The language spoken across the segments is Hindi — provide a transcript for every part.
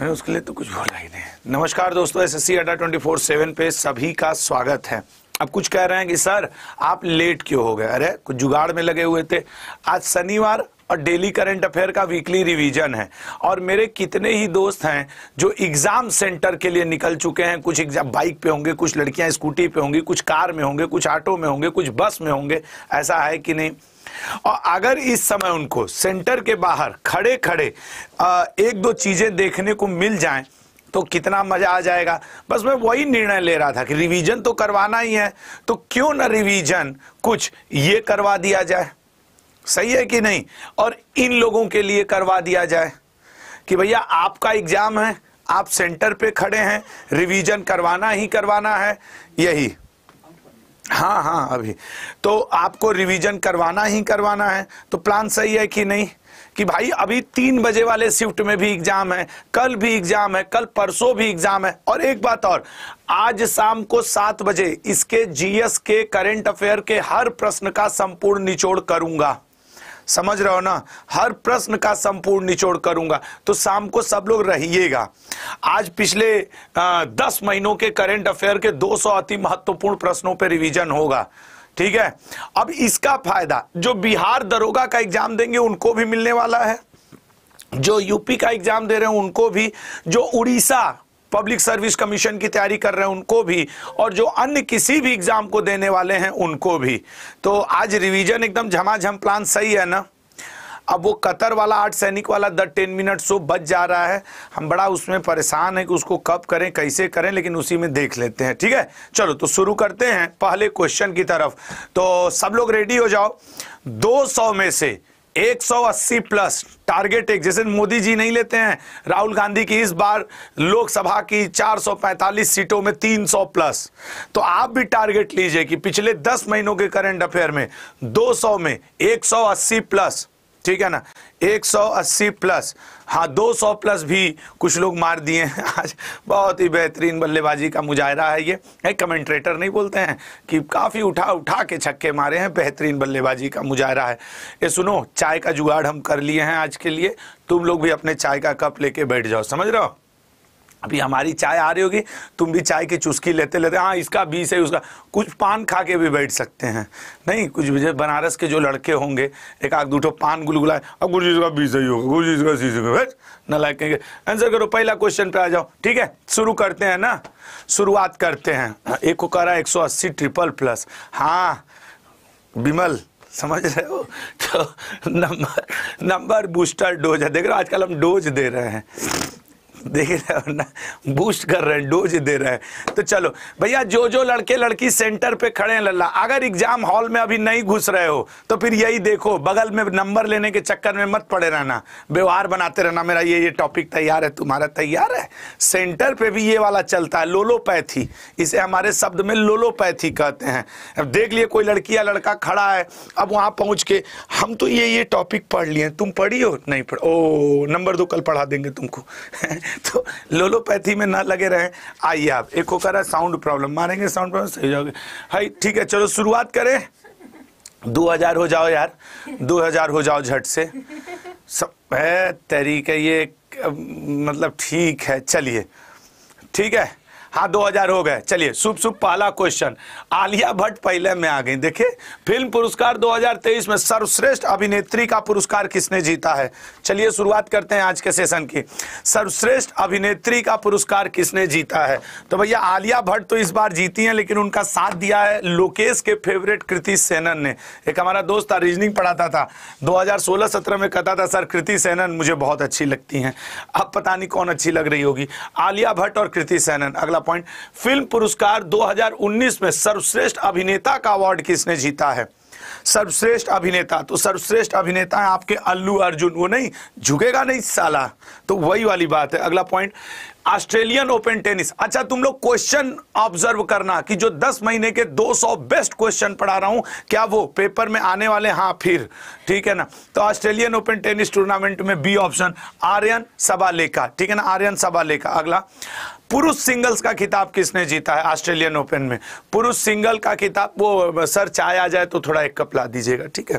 मैंने उसके लिए तो कुछ बोला ही नहीं नमस्कार दोस्तों एस एस सी अड्डा ट्वेंटी फोर सेवन पे सभी का स्वागत है अब कुछ कह रहे हैं कि सर आप लेट क्यों हो गए अरे कुछ जुगाड़ में लगे हुए थे आज शनिवार और डेली करंट अफेयर का वीकली रिवीजन है और मेरे कितने ही दोस्त हैं जो एग्जाम सेंटर के लिए निकल चुके हैं कुछ एग्जाम बाइक पे होंगे कुछ लड़कियां स्कूटी पे होंगी कुछ कार में होंगे कुछ ऑटो में होंगे कुछ बस में होंगे ऐसा है कि नहीं और अगर इस समय उनको सेंटर के बाहर खड़े खड़े एक दो चीज़ें देखने को मिल जाएं तो कितना मजा आ जाएगा बस मैं वही निर्णय ले रहा था कि रिवीजन तो करवाना ही है तो क्यों ना रिवीजन कुछ ये करवा दिया जाए सही है कि नहीं और इन लोगों के लिए करवा दिया जाए कि भैया आपका एग्जाम है आप सेंटर पे खड़े हैं रिवीजन करवाना ही करवाना है यही हाँ हाँ अभी तो आपको रिवीजन करवाना ही करवाना है तो प्लान सही है कि नहीं कि भाई अभी तीन बजे वाले शिफ्ट में भी एग्जाम है कल भी एग्जाम है कल परसों भी एग्जाम है और एक बात और आज शाम को सात बजे इसके जीएस के करेंट अफेयर के हर प्रश्न का संपूर्ण निचोड़ करूंगा समझ रहे हो ना हर प्रश्न का संपूर्ण निचोड़ करूंगा तो शाम को सब लोग रहिएगा आज पिछले आ, दस महीनों के करंट अफेयर के 200 अति महत्वपूर्ण प्रश्नों पर रिवीजन होगा ठीक है अब इसका फायदा जो बिहार दरोगा का एग्जाम देंगे उनको भी मिलने वाला है जो यूपी का एग्जाम दे रहे हैं उनको भी जो उड़ीसा पब्लिक सर्विस कमीशन की तैयारी कर रहे हैं उनको भी और जो अन्य किसी भी एग्ज़ाम को देने वाले हैं उनको भी तो आज रिवीजन एकदम झमाझम प्लान सही है ना अब वो कतर वाला आठ सैनिक वाला द टेन मिनट सो बच जा रहा है हम बड़ा उसमें परेशान है कि उसको कब करें कैसे करें लेकिन उसी में देख लेते हैं ठीक है चलो तो शुरू करते हैं पहले क्वेश्चन की तरफ तो सब लोग रेडी हो जाओ दो में से 180 प्लस टारगेट एक जैसे मोदी जी नहीं लेते हैं राहुल गांधी की इस बार लोकसभा की 445 सीटों में 300 प्लस तो आप भी टारगेट लीजिए कि पिछले 10 महीनों के करंट अफेयर में 200 में 180 प्लस ठीक है ना 180 प्लस हाँ 200 प्लस भी कुछ लोग मार दिए हैं आज बहुत ही बेहतरीन बल्लेबाजी का मुजाहरा है ये है कमेंट्रेटर नहीं बोलते हैं कि काफ़ी उठा उठा के छक्के मारे हैं बेहतरीन बल्लेबाजी का मुजाहरा है ये सुनो चाय का जुगाड़ हम कर लिए हैं आज के लिए तुम लोग भी अपने चाय का कप लेके बैठ जाओ समझ रहे हो अभी हमारी चाय आ रही होगी तुम भी चाय की चुस्की लेते लेते हाँ इसका बीस है उसका कुछ पान खा के भी बैठ सकते हैं नहीं कुछ भी बनारस के जो लड़के होंगे एक आग दूठो पान गुलगुलाए अब कुछ इसका भी सही होगा कुछ इसका का सही का न कहेंगे आंसर करो पहला क्वेश्चन पे आ जाओ ठीक है शुरू करते हैं ना शुरुआत करते हैं एक को करा एक सौ अस्सी ट्रिपल प्लस हाँ बिमल समझ रहे हो तो नंबर नंबर बूस्टर डोज है देख रहे हो आजकल हम डोज दे रहे हैं हो ना बूस्ट कर रहे हैं डोज दे रहे हैं तो चलो भैया जो जो लड़के लड़की सेंटर पे खड़े हैं लल्ला अगर एग्जाम हॉल में अभी नहीं घुस रहे हो तो फिर यही देखो बगल में नंबर लेने के चक्कर में मत पड़े रहना व्यवहार बनाते रहना मेरा ये ये टॉपिक तैयार है तुम्हारा तैयार है सेंटर पे भी ये वाला चलता है लोलोपैथी इसे हमारे शब्द में लोलोपैथी कहते हैं अब देख लिए कोई लड़की या लड़का खड़ा है अब वहां पहुंच के हम तो ये ये टॉपिक पढ़ लिए तुम पढ़ी हो नहीं पढ़ ओ नंबर दो कल पढ़ा देंगे तुमको तो लोलोपैथी में ना लगे रहे आइए आप एक होकर साउंड प्रॉब्लम मारेंगे साउंड प्रॉब्लम सही जाओगे हाई ठीक है चलो शुरुआत करें दो हजार हो जाओ यार दो हजार हो जाओ झट से सब है तरीके ये मतलब ठीक है चलिए ठीक है हाँ दो हजार हो गए चलिए शुभ शुभ पहला क्वेश्चन आलिया भट्ट पहले में आ गई देखिए फिल्म पुरस्कार 2023 में सर्वश्रेष्ठ अभिनेत्री का पुरस्कार किसने जीता है चलिए शुरुआत करते हैं आज के सेशन की सर्वश्रेष्ठ अभिनेत्री का पुरस्कार किसने जीता है तो भैया आलिया भट्ट तो इस बार जीती है लेकिन उनका साथ दिया है लोकेश के फेवरेट कृति सेनन ने एक हमारा दोस्त था रीजनिंग पढ़ाता था दो हजार में कहता था सर कृति सेनन मुझे बहुत अच्छी लगती है अब पता नहीं कौन अच्छी लग रही होगी आलिया भट्ट और कृति सेनन अगला पहला पॉइंट फिल्म पुरस्कार 2019 में सर्वश्रेष्ठ अभिनेता का अवार्ड किसने जीता है सर्वश्रेष्ठ अभिनेता तो सर्वश्रेष्ठ अभिनेता है आपके अल्लू अर्जुन वो नहीं झुकेगा नहीं साला तो वही वाली बात है अगला पॉइंट ऑस्ट्रेलियन ओपन टेनिस अच्छा तुम लोग क्वेश्चन ऑब्जर्व करना कि जो 10 महीने के 200 बेस्ट क्वेश्चन पढ़ा रहा हूं क्या वो पेपर में आने वाले हाँ फिर ठीक है ना तो ऑस्ट्रेलियन ओपन टेनिस टूर्नामेंट में बी ऑप्शन आर्यन सबालेका ठीक है ना आर्यन सबालेका अगला पुरुष सिंगल्स का खिताब किसने जीता है ऑस्ट्रेलियन ओपन में पुरुष सिंगल का खिताब वो सर चाय आ जाए तो थोड़ा एक कप ला दीजिएगा ठीक है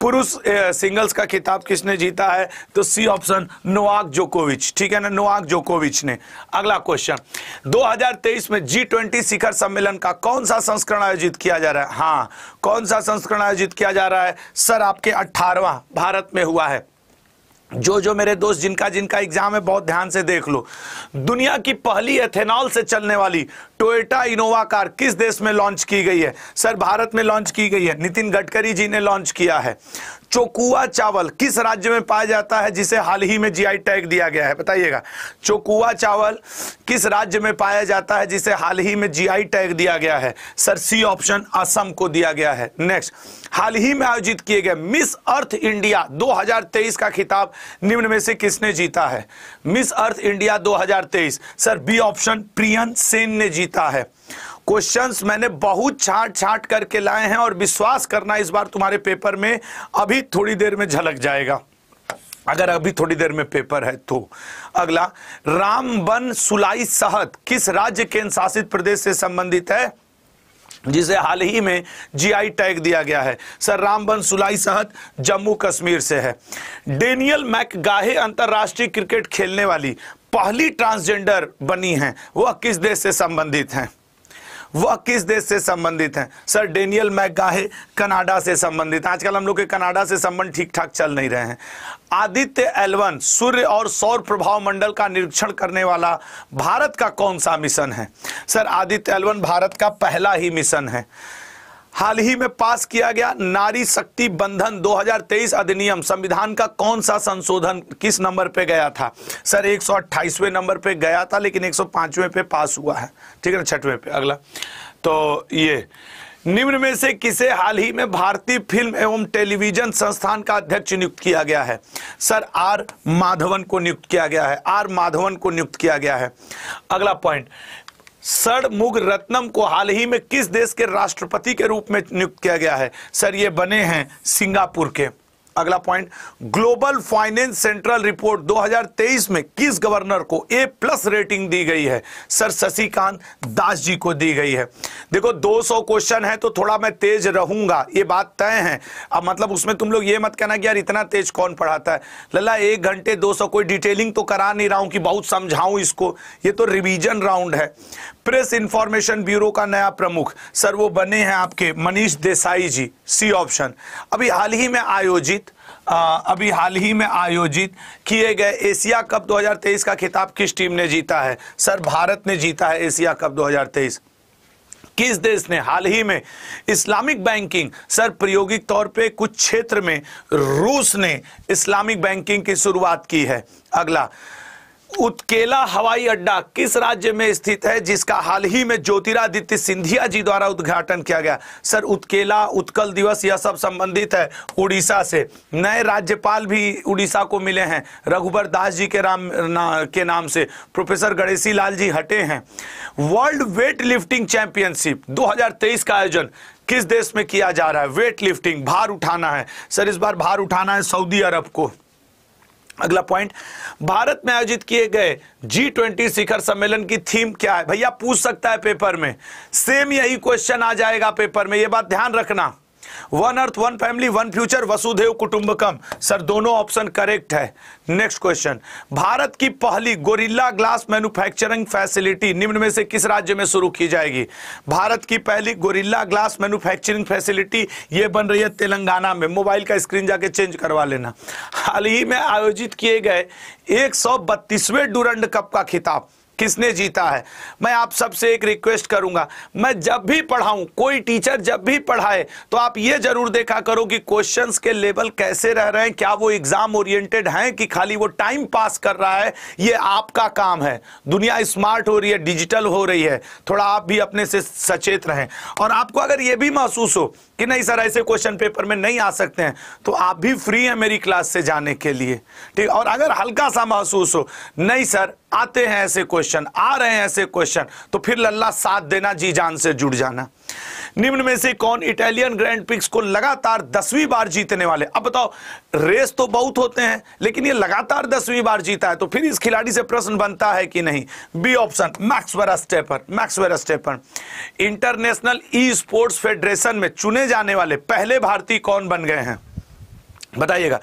पुरुष सिंगल्स का खिताब किसने जीता है तो सी ऑप्शन नोवाक जोकोविच ठीक है ना नोवाक जोकोविच ने अगला क्वेश्चन 2023 में जी ट्वेंटी शिखर सम्मेलन का कौन सा संस्करण आयोजित किया जा रहा है हाँ कौन सा संस्करण आयोजित किया जा रहा है सर आपके अट्ठारवा भारत में हुआ है जो जो मेरे दोस्त जिनका जिनका एग्जाम है बहुत ध्यान से देख लो दुनिया की पहली एथेनॉल से चलने वाली टोयोटा इनोवा कार किस देश में लॉन्च की गई है सर भारत में लॉन्च की गई है नितिन गडकरी जी ने लॉन्च किया है चोकुआ चावल किस राज्य में पाया जाता है जिसे हाल ही में जीआई टैग दिया गया है बताइएगा चोकुआ चावल किस राज्य में पाया जाता है जिसे हाल ही में जीआई टैग दिया गया है सर सी ऑप्शन असम को दिया गया है नेक्स्ट हाल ही में आयोजित किए गए मिस अर्थ इंडिया 2023 का खिताब निम्न में से किसने जीता है मिस अर्थ इंडिया दो sir B option Priyan Sain ने जीता जीता है क्वेश्चंस मैंने बहुत छाट छाट करके लाए हैं और विश्वास करना इस बार तुम्हारे पेपर में अभी थोड़ी देर में झलक जाएगा अगर अभी थोड़ी देर में पेपर है तो अगला रामबन सुलाई सहत किस राज्य के शासित प्रदेश से संबंधित है जिसे हाल ही में जीआई टैग दिया गया है सर रामबन सुलाई सहत जम्मू कश्मीर से है डेनियल मैकगाहे अंतरराष्ट्रीय क्रिकेट खेलने वाली पहली ट्रांसजेंडर बनी हैं वह किस देश से संबंधित हैं वह किस देश से संबंधित हैं सर डेनियल मैगाहे कनाडा से संबंधित हैं आजकल हम लोग के कनाडा से संबंध ठीक ठाक चल नहीं रहे हैं आदित्य एलवन सूर्य और सौर प्रभाव मंडल का निरीक्षण करने वाला भारत का कौन सा मिशन है सर आदित्य एलवन भारत का पहला ही मिशन है हाल ही में पास किया गया नारी शक्ति बंधन 2023 अधिनियम संविधान का कौन सा संशोधन किस नंबर पे गया था सर एक नंबर पे गया था लेकिन 105वें पे पास हुआ है ठीक है ना छठवें पे अगला तो ये निम्न में से किसे हाल ही में भारतीय फिल्म एवं टेलीविजन संस्थान का अध्यक्ष नियुक्त किया गया है सर आर माधवन को नियुक्त किया गया है आर माधवन को नियुक्त किया गया है अगला पॉइंट सड़मुग रत्नम को हाल ही में किस देश के राष्ट्रपति के रूप में नियुक्त किया गया है सर ये बने हैं सिंगापुर के अगला point global finance central report 2023 में किस गवर्नर को ए प्लस रेटिंग दी गई है सर शशिकांत दास जी को दी गई है देखो 200 क्वेश्चन है तो थोड़ा मैं तेज रहूंगा ये बात तय है अब मतलब उसमें तुम लोग ये मत कहना कि यार इतना तेज कौन पढ़ाता है लल्ला एक घंटे 200 कोई डिटेलिंग तो करा नहीं रहा हूं कि बहुत समझाऊं इसको ये तो रिविजन राउंड है प्रेस इंफॉर्मेशन ब्यूरो का नया प्रमुख सर वो बने हैं आपके मनीष देसाई जी सी ऑप्शन अभी हाल ही में आयोजित अभी हाल ही में आयोजित किए गए एशिया कप 2023 का खिताब किस टीम ने जीता है सर भारत ने जीता है एशिया कप 2023 किस देश ने हाल ही में इस्लामिक बैंकिंग सर प्रायोगिक तौर पे कुछ क्षेत्र में रूस ने इस्लामिक बैंकिंग की शुरुआत की है अगला उत्केला हवाई अड्डा किस राज्य में स्थित है जिसका हाल ही में ज्योतिरादित्य सिंधिया जी द्वारा उद्घाटन किया गया सर उत्केला उत्कल दिवस यह सब संबंधित है उड़ीसा से नए राज्यपाल भी उड़ीसा को मिले हैं रघुबर दास जी के राम ना, के नाम से प्रोफेसर गणेशी लाल जी हटे हैं वर्ल्ड वेट लिफ्टिंग चैंपियनशिप दो का आयोजन किस देश में किया जा रहा है वेट लिफ्टिंग भार उठाना है सर इस बार भार उठाना है सऊदी अरब को अगला पॉइंट भारत में आयोजित किए गए जी ट्वेंटी शिखर सम्मेलन की थीम क्या है भैया पूछ सकता है पेपर में सेम यही क्वेश्चन आ जाएगा पेपर में यह बात ध्यान रखना one earth one family one future वसुधेव कुटुंबकम सर दोनों ऑप्शन करेक्ट है नेक्स्ट क्वेश्चन भारत की पहली गोरिल्ला ग्लास मैन्युफैक्चरिंग फैसिलिटी निम्न में से किस राज्य में शुरू की जाएगी भारत की पहली गोरिल्ला ग्लास मैन्युफैक्चरिंग फैसिलिटी ये बन रही है तेलंगाना में मोबाइल का स्क्रीन जाके चेंज करवा लेना हाल ही में आयोजित किए गए एक सौ बत्तीसवें डूरंड कप का खिताब किसने जीता है मैं आप सबसे एक रिक्वेस्ट करूंगा मैं जब भी पढ़ाऊं कोई टीचर जब भी पढ़ाए तो आप ये जरूर देखा करो कि क्वेश्चंस के लेवल कैसे रह रहे हैं क्या वो एग्जाम ओरिएंटेड हैं कि खाली वो टाइम पास कर रहा है ये आपका काम है दुनिया स्मार्ट हो रही है डिजिटल हो रही है थोड़ा आप भी अपने से सचेत रहें और आपको अगर ये भी महसूस हो कि नहीं सर ऐसे क्वेश्चन पेपर में नहीं आ सकते हैं तो आप भी फ्री हैं मेरी क्लास से जाने के लिए ठीक और अगर हल्का सा महसूस हो नहीं सर आते हैं ऐसे क्वेश्चन आ रहे हैं ऐसे क्वेश्चन तो फिर लल्ला साथ देना जी जान से जुड़ जाना निम्न में से कौन इटालियन ग्रैंड पिक्स को लगातार दसवीं बार जीतने वाले अब बताओ रेस तो बहुत होते हैं लेकिन ये लगातार दसवीं बार जीता है तो फिर इस खिलाड़ी से प्रश्न बनता है कि नहीं B option Max Verstappen Max Verstappen international esports federation में चुने जाने वाले पहले भारतीय कौन बन गए हैं बताइएगा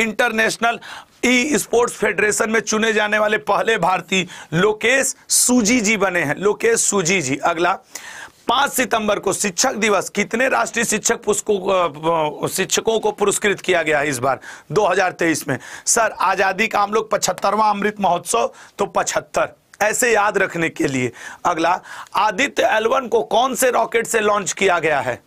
इंटरनेशनल ई स्पोर्ट्स फेडरेशन में चुने जाने वाले पहले भारतीय लोकेश सूजी जी बने हैं लोकेश सूजी जी अगला पांच सितंबर को शिक्षक दिवस कितने राष्ट्रीय शिक्षक पुस्तकों शिक्षकों को पुरस्कृत किया गया है इस बार 2023 में सर आज़ादी का हम लोग पचहत्तरवा अमृत महोत्सव तो पचहत्तर ऐसे याद रखने के लिए अगला आदित्य एलवन को कौन से रॉकेट से लॉन्च किया गया है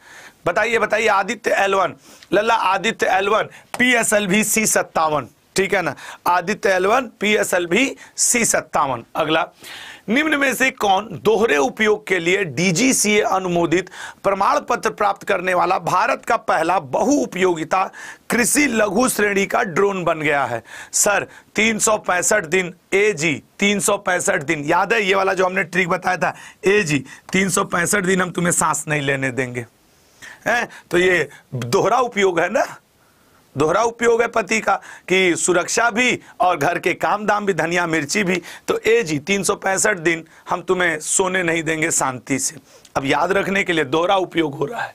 बताइए बताइए आदित्य एलवन लल्ला Aditya L one P S L V C सत्तावन ठीक है ना Aditya L one P S L V C सत्तावन अगला निम्न में से कौन दोहरे उपयोग के लिए डीजीसीए अनुमोदित प्रमाण पत्र प्राप्त करने वाला भारत का पहला बहु उपयोगिता कृषि लघु श्रेणी का ड्रोन बन गया है सर तीन दिन ए जी तीन दिन याद है ये वाला जो हमने ट्रिक बताया था ए जी तीन दिन हम तुम्हें सांस नहीं लेने देंगे है? तो ये दोहरा उपयोग है ना दोहरा उपयोग है पति का कि सुरक्षा भी और घर के काम दाम भी धनिया मिर्ची भी तो ए जी तीन दिन हम तुम्हें सोने नहीं देंगे शांति से अब याद रखने के लिए दोहरा उपयोग हो रहा है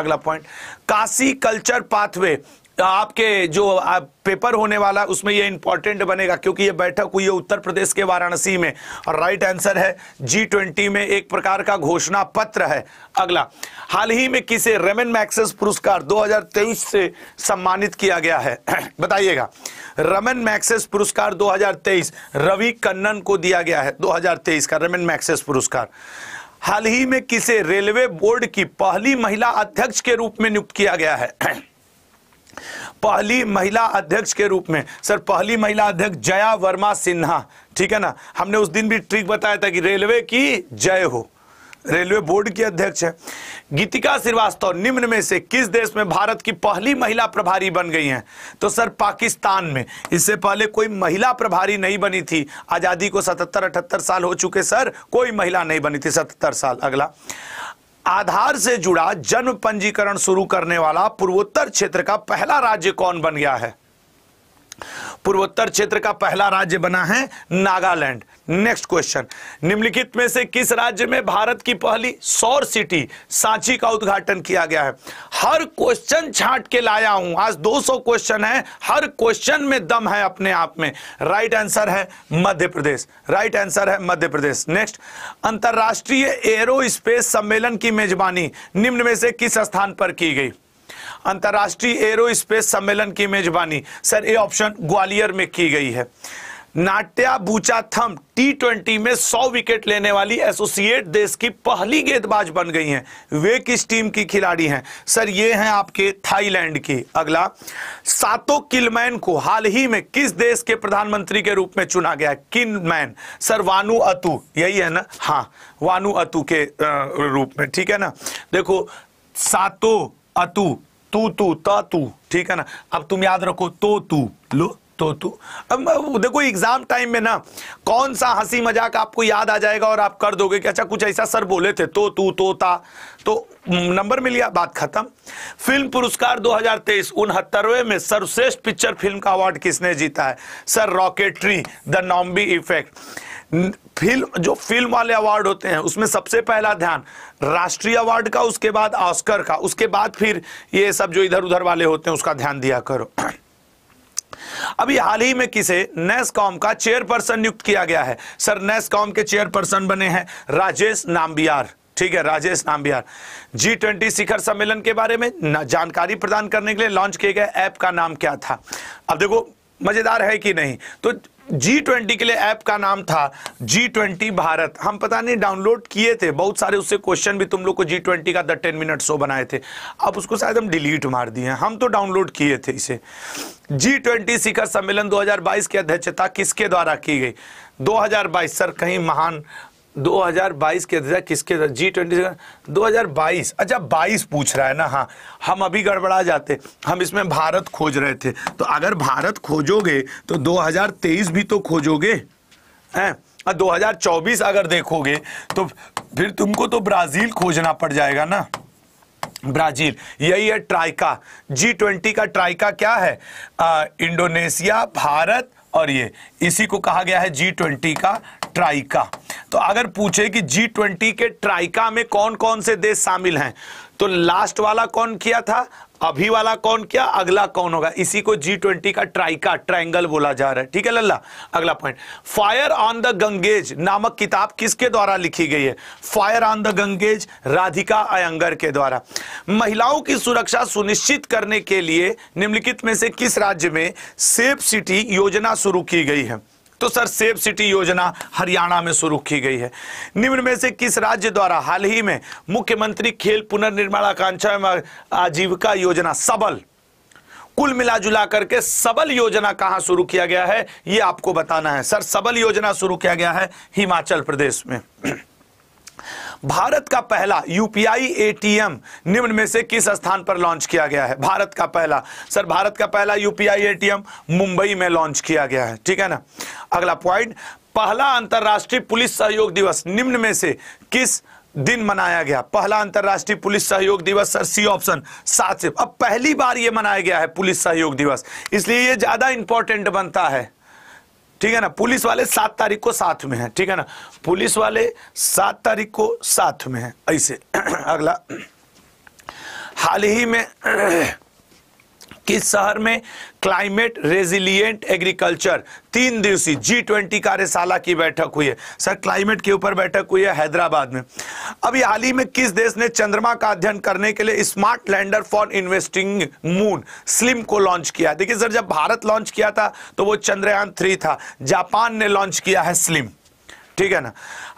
अगला पॉइंट काशी कल्चर पाथवे आपके जो आप पेपर होने वाला उसमें ये इंपॉर्टेंट बनेगा क्योंकि ये बैठक हुई है उत्तर प्रदेश के वाराणसी में और राइट आंसर है जी ट्वेंटी में एक प्रकार का घोषणा पत्र है अगला हाल ही में किसे रेमन मैक्सेस पुरस्कार 2023 से सम्मानित किया गया है बताइएगा रमन मैक्सेस पुरस्कार 2023 रवि कन्नन को दिया गया है 2023 का रमन मैक्सेस पुरस्कार हाल ही में किसे रेलवे बोर्ड की पहली महिला अध्यक्ष के रूप में नियुक्त किया गया है पहली महिला अध्यक्ष के रूप में सर पहली महिला अध्यक्ष जया वर्मा सिन्हा ठीक है ना हमने उस दिन भी ट्रिक बताया था कि रेलवे की जय हो रेलवे बोर्ड की अध्यक्ष है गीतिका श्रीवास्तव निम्न में से किस देश में भारत की पहली महिला प्रभारी बन गई हैं तो सर पाकिस्तान में इससे पहले कोई महिला प्रभारी नहीं बनी थी आज़ादी को 77 अठहत्तर साल हो चुके सर कोई महिला नहीं बनी थी 77 साल अगला आधार से जुड़ा जन्म पंजीकरण शुरू करने वाला पूर्वोत्तर क्षेत्र का पहला राज्य कौन बन गया है पूर्वोत्तर क्षेत्र का पहला राज्य बना है नागालैंड नेक्स्ट क्वेश्चन निम्नलिखित में से किस राज्य में भारत की पहली सौर सिटी सांची का उद्घाटन किया गया है हर क्वेश्चन छाट के लाया हूं आज 200 क्वेश्चन है हर क्वेश्चन में दम है अपने आप में राइट आंसर है मध्य प्रदेश राइट आंसर है मध्य प्रदेश नेक्स्ट अंतर्राष्ट्रीय एरो स्पेस सम्मेलन की मेजबानी निम्न में से किस स्थान पर की गई अंतर्राष्ट्रीय एरो स्पेस सम्मेलन की मेजबानी सर ये ऑप्शन ग्वालियर में की गई है नाट्या थम टी ट्वेंटी में 100 विकेट लेने वाली एसोसिएट देश की पहली गेंदबाज बन गई हैं वे किस टीम की खिलाड़ी हैं सर ये हैं आपके थाईलैंड की अगला सातो किलमैन को हाल ही में किस देश के प्रधानमंत्री के रूप में चुना गया किलमैन सर वानु अतु यही है ना हाँ वानु अतु के रूप में ठीक है ना देखो सातो अतु तू तू त तू ठीक है ना अब तुम याद रखो तो तू लो तो तू अब देखो एग्जाम टाइम में ना कौन सा हंसी मजाक आपको याद आ जाएगा और आप कर दोगे कि अच्छा कुछ ऐसा सर बोले थे तो तू तो ता तो नंबर मिल गया बात खत्म फिल्म पुरस्कार 2023 उनहत्तरवे में सर्वश्रेष्ठ पिक्चर फिल्म का अवार्ड किसने जीता है sir Rocketry the Nambi effect film जो फिल्म वाले अवार्ड होते हैं उसमें सबसे पहला ध्यान राष्ट्रीय अवार्ड का उसके बाद ऑस्कर का उसके बाद फिर ये सब जो इधर उधर वाले होते हैं उसका ध्यान दिया करो अभी हाल ही में किसे नेस्कॉम का चेयरपर्सन नियुक्त किया गया है सर नेस्कॉम के चेयरपर्सन बने हैं राजेश नाम्बियार ठीक है राजेश नाम्बियार जी ट्वेंटी शिखर सम्मेलन के बारे में जानकारी प्रदान करने के लिए लॉन्च किए गए ऐप का नाम क्या था अब देखो मजेदार है कि नहीं तो जी ट्वेंटी के लिए ऐप का नाम था जी ट्वेंटी भारत हम पता नहीं डाउनलोड किए थे बहुत सारे उससे क्वेश्चन भी तुम लोग को जी ट्वेंटी का द टेन मिनट शो बनाए थे अब उसको शायद हम डिलीट मार दिए हैं हम तो डाउनलोड किए थे इसे जी ट्वेंटी शिखर सम्मेलन 2022 की अध्यक्षता किसके द्वारा की गई 2022 सर कहीं महान 2022 के अध्यक्ष किसके जी ट्वेंटी दो हजार बाईस अच्छा बाईस पूछ रहा है ना हाँ हम अभी गड़बड़ा जाते हम इसमें भारत खोज रहे थे तो अगर भारत खोजोगे तो 2023 भी तो खोजोगे हैं 2024 अगर देखोगे तो फिर तुमको तो ब्राज़ील खोजना पड़ जाएगा ना ब्राजील यही है ट्राइका जी ट्वेंटी का ट्राइका क्या है आ, इंडोनेशिया भारत और ये इसी को कहा गया है जी ट्वेंटी का ट्राइका तो अगर पूछे कि जी ट्वेंटी के ट्राइका में कौन कौन से देश शामिल हैं तो लास्ट वाला कौन किया था अभी वाला कौन किया अगला कौन होगा इसी को जी ट्वेंटी का ट्राइका ट्राइंगल बोला जा रहा है ठीक है लल्ला अगला point fire on the Ganges नामक किताब किसके द्वारा लिखी गई है fire on the Ganges Radhika Iyengar के द्वारा महिलाओं की सुरक्षा सुनिश्चित करने के लिए निम्नलिखित में से किस राज्य में सेफ सिटी योजना शुरू की गई है तो सर सेफ सिटी योजना हरियाणा में शुरू की गई है निम्न में से किस राज्य द्वारा हाल ही में मुख्यमंत्री खेल पुनर्निर्माण आकांक्षा एवं आजीविका योजना सबल कुल मिला जुला करके सबल योजना कहां शुरू किया गया है यह आपको बताना है सर सबल योजना शुरू किया गया है हिमाचल प्रदेश में भारत का पहला यूपीआई एटीएम निम्न में से किस स्थान पर लॉन्च किया गया है भारत का पहला सर भारत का पहला यूपीआई एटीएम मुंबई में लॉन्च किया गया है ठीक है ना अगला पॉइंट पहला अंतर्राष्ट्रीय पुलिस सहयोग दिवस निम्न में से किस दिन मनाया गया पहला अंतर्राष्ट्रीय पुलिस सहयोग दिवस सर सी ऑप्शन सात से अब पहली बार यह मनाया गया है पुलिस सहयोग दिवस इसलिए यह ज्यादा इंपॉर्टेंट बनता है ठीक है ना पुलिस वाले सात तारीख को साथ में है ठीक है ना पुलिस वाले सात तारीख को साथ में है ऐसे अगला हाल ही में किस शहर में क्लाइमेट रेजिलिएंट एग्रीकल्चर तीन दिवसीय जी ट्वेंटी कार्यशाला की बैठक हुई है सर क्लाइमेट के ऊपर बैठक हुई है हैदराबाद में अभी हाल ही में किस देश ने चंद्रमा का अध्ययन करने के लिए smart lander for investigating moon SLIM को लॉन्च किया देखिए सर जब भारत लॉन्च किया था तो वो चंद्रयान थ्री था जापान ने लॉन्च किया है स्लिम ठीक है ना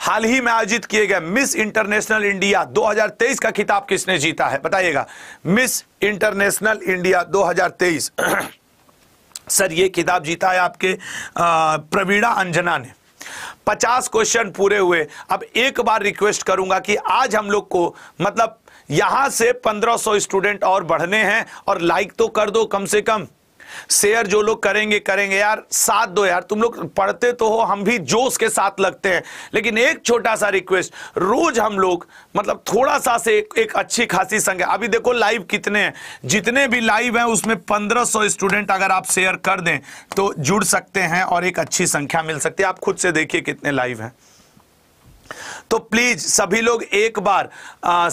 हाल ही में आयोजित किए गए मिस इंटरनेशनल इंडिया 2023 का खिताब किसने जीता है बताइएगा मिस इंटरनेशनल इंडिया 2023 सर ये किताब जीता है आपके प्रवीणा अंजना ने पचास क्वेश्चन पूरे हुए अब एक बार रिक्वेस्ट करूंगा कि आज हम लोग को मतलब यहां से 1500 स्टूडेंट और बढ़ने हैं और लाइक तो कर दो कम से कम शेयर जो लोग करेंगे करेंगे यार साथ दो यार तुम लोग पढ़ते तो हो हम भी जोश के साथ लगते हैं लेकिन एक छोटा सा रिक्वेस्ट रोज हम लोग मतलब थोड़ा सा से एक, एक अच्छी खासी संख्या अभी देखो लाइव कितने हैं जितने भी लाइव हैं उसमें पंद्रह सौ स्टूडेंट अगर आप शेयर कर दें तो जुड़ सकते हैं और एक अच्छी संख्या मिल सकती है आप खुद से देखिए कितने लाइव हैं तो प्लीज सभी लोग एक बार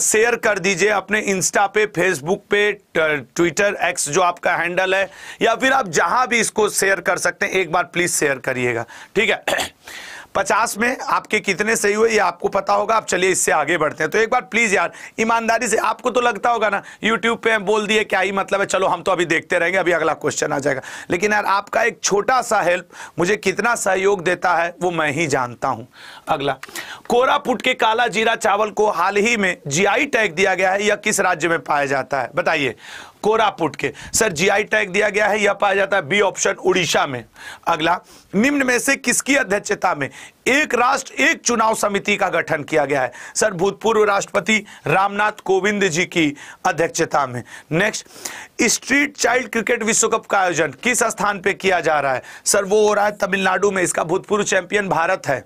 शेयर कर दीजिए अपने इंस्टा पे फेसबुक पे ट्विटर एक्स जो आपका हैंडल है या फिर आप जहां भी इसको शेयर कर सकते हैं एक बार प्लीज शेयर करिएगा ठीक है पचास में आपके कितने सही हुए ये आपको पता होगा आप चलिए इससे आगे बढ़ते हैं तो एक बार प्लीज़ यार ईमानदारी से आपको तो लगता होगा ना यूट्यूब पे बोल दिए क्या ही मतलब है चलो हम तो अभी देखते रहेंगे अभी अगला क्वेश्चन आ जाएगा लेकिन यार आपका एक छोटा सा हेल्प मुझे कितना सहयोग देता है वो मैं ही जानता हूं अगला कोरापुट के काला जीरा चावल को हाल ही में जी टैग दिया गया है यह किस राज्य में पाया जाता है बताइए कोरापुट के सर जीआई टैग दिया गया है यह पाया जाता है बी ऑप्शन उड़ीसा में अगला निम्न में से किसकी अध्यक्षता में एक राष्ट्र एक चुनाव समिति का गठन किया गया है सर भूतपूर्व राष्ट्रपति रामनाथ कोविंद जी की अध्यक्षता में नेक्स्ट स्ट्रीट चाइल्ड क्रिकेट विश्व कप का आयोजन किस स्थान पे किया जा रहा है सर वो हो रहा है तमिलनाडु में इसका भूतपूर्व चैंपियन भारत है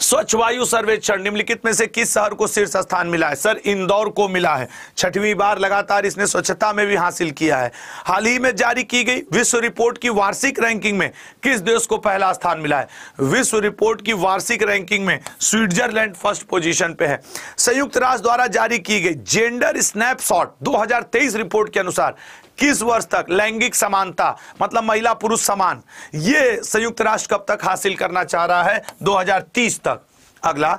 स्वच्छ वायु सर्वेक्षण निम्नलिखित में से किस शहर को शीर्ष स्थान मिला है सर इंदौर को मिला है छठवीं बार लगातार इसने स्वच्छता में भी हासिल किया है हाल ही में जारी की गई विश्व रिपोर्ट की वार्षिक रैंकिंग में किस देश को पहला स्थान मिला है विश्व रिपोर्ट की वार्षिक रैंकिंग में स्विट्जरलैंड फर्स्ट पोजिशन पे है संयुक्त राष्ट्र द्वारा जारी की गई जेंडर स्नैपशॉट दो रिपोर्ट के अनुसार किस वर्ष तक लैंगिक समानता मतलब महिला पुरुष समान ये संयुक्त राष्ट्र कब तक हासिल करना चाह रहा है 2030 तक अगला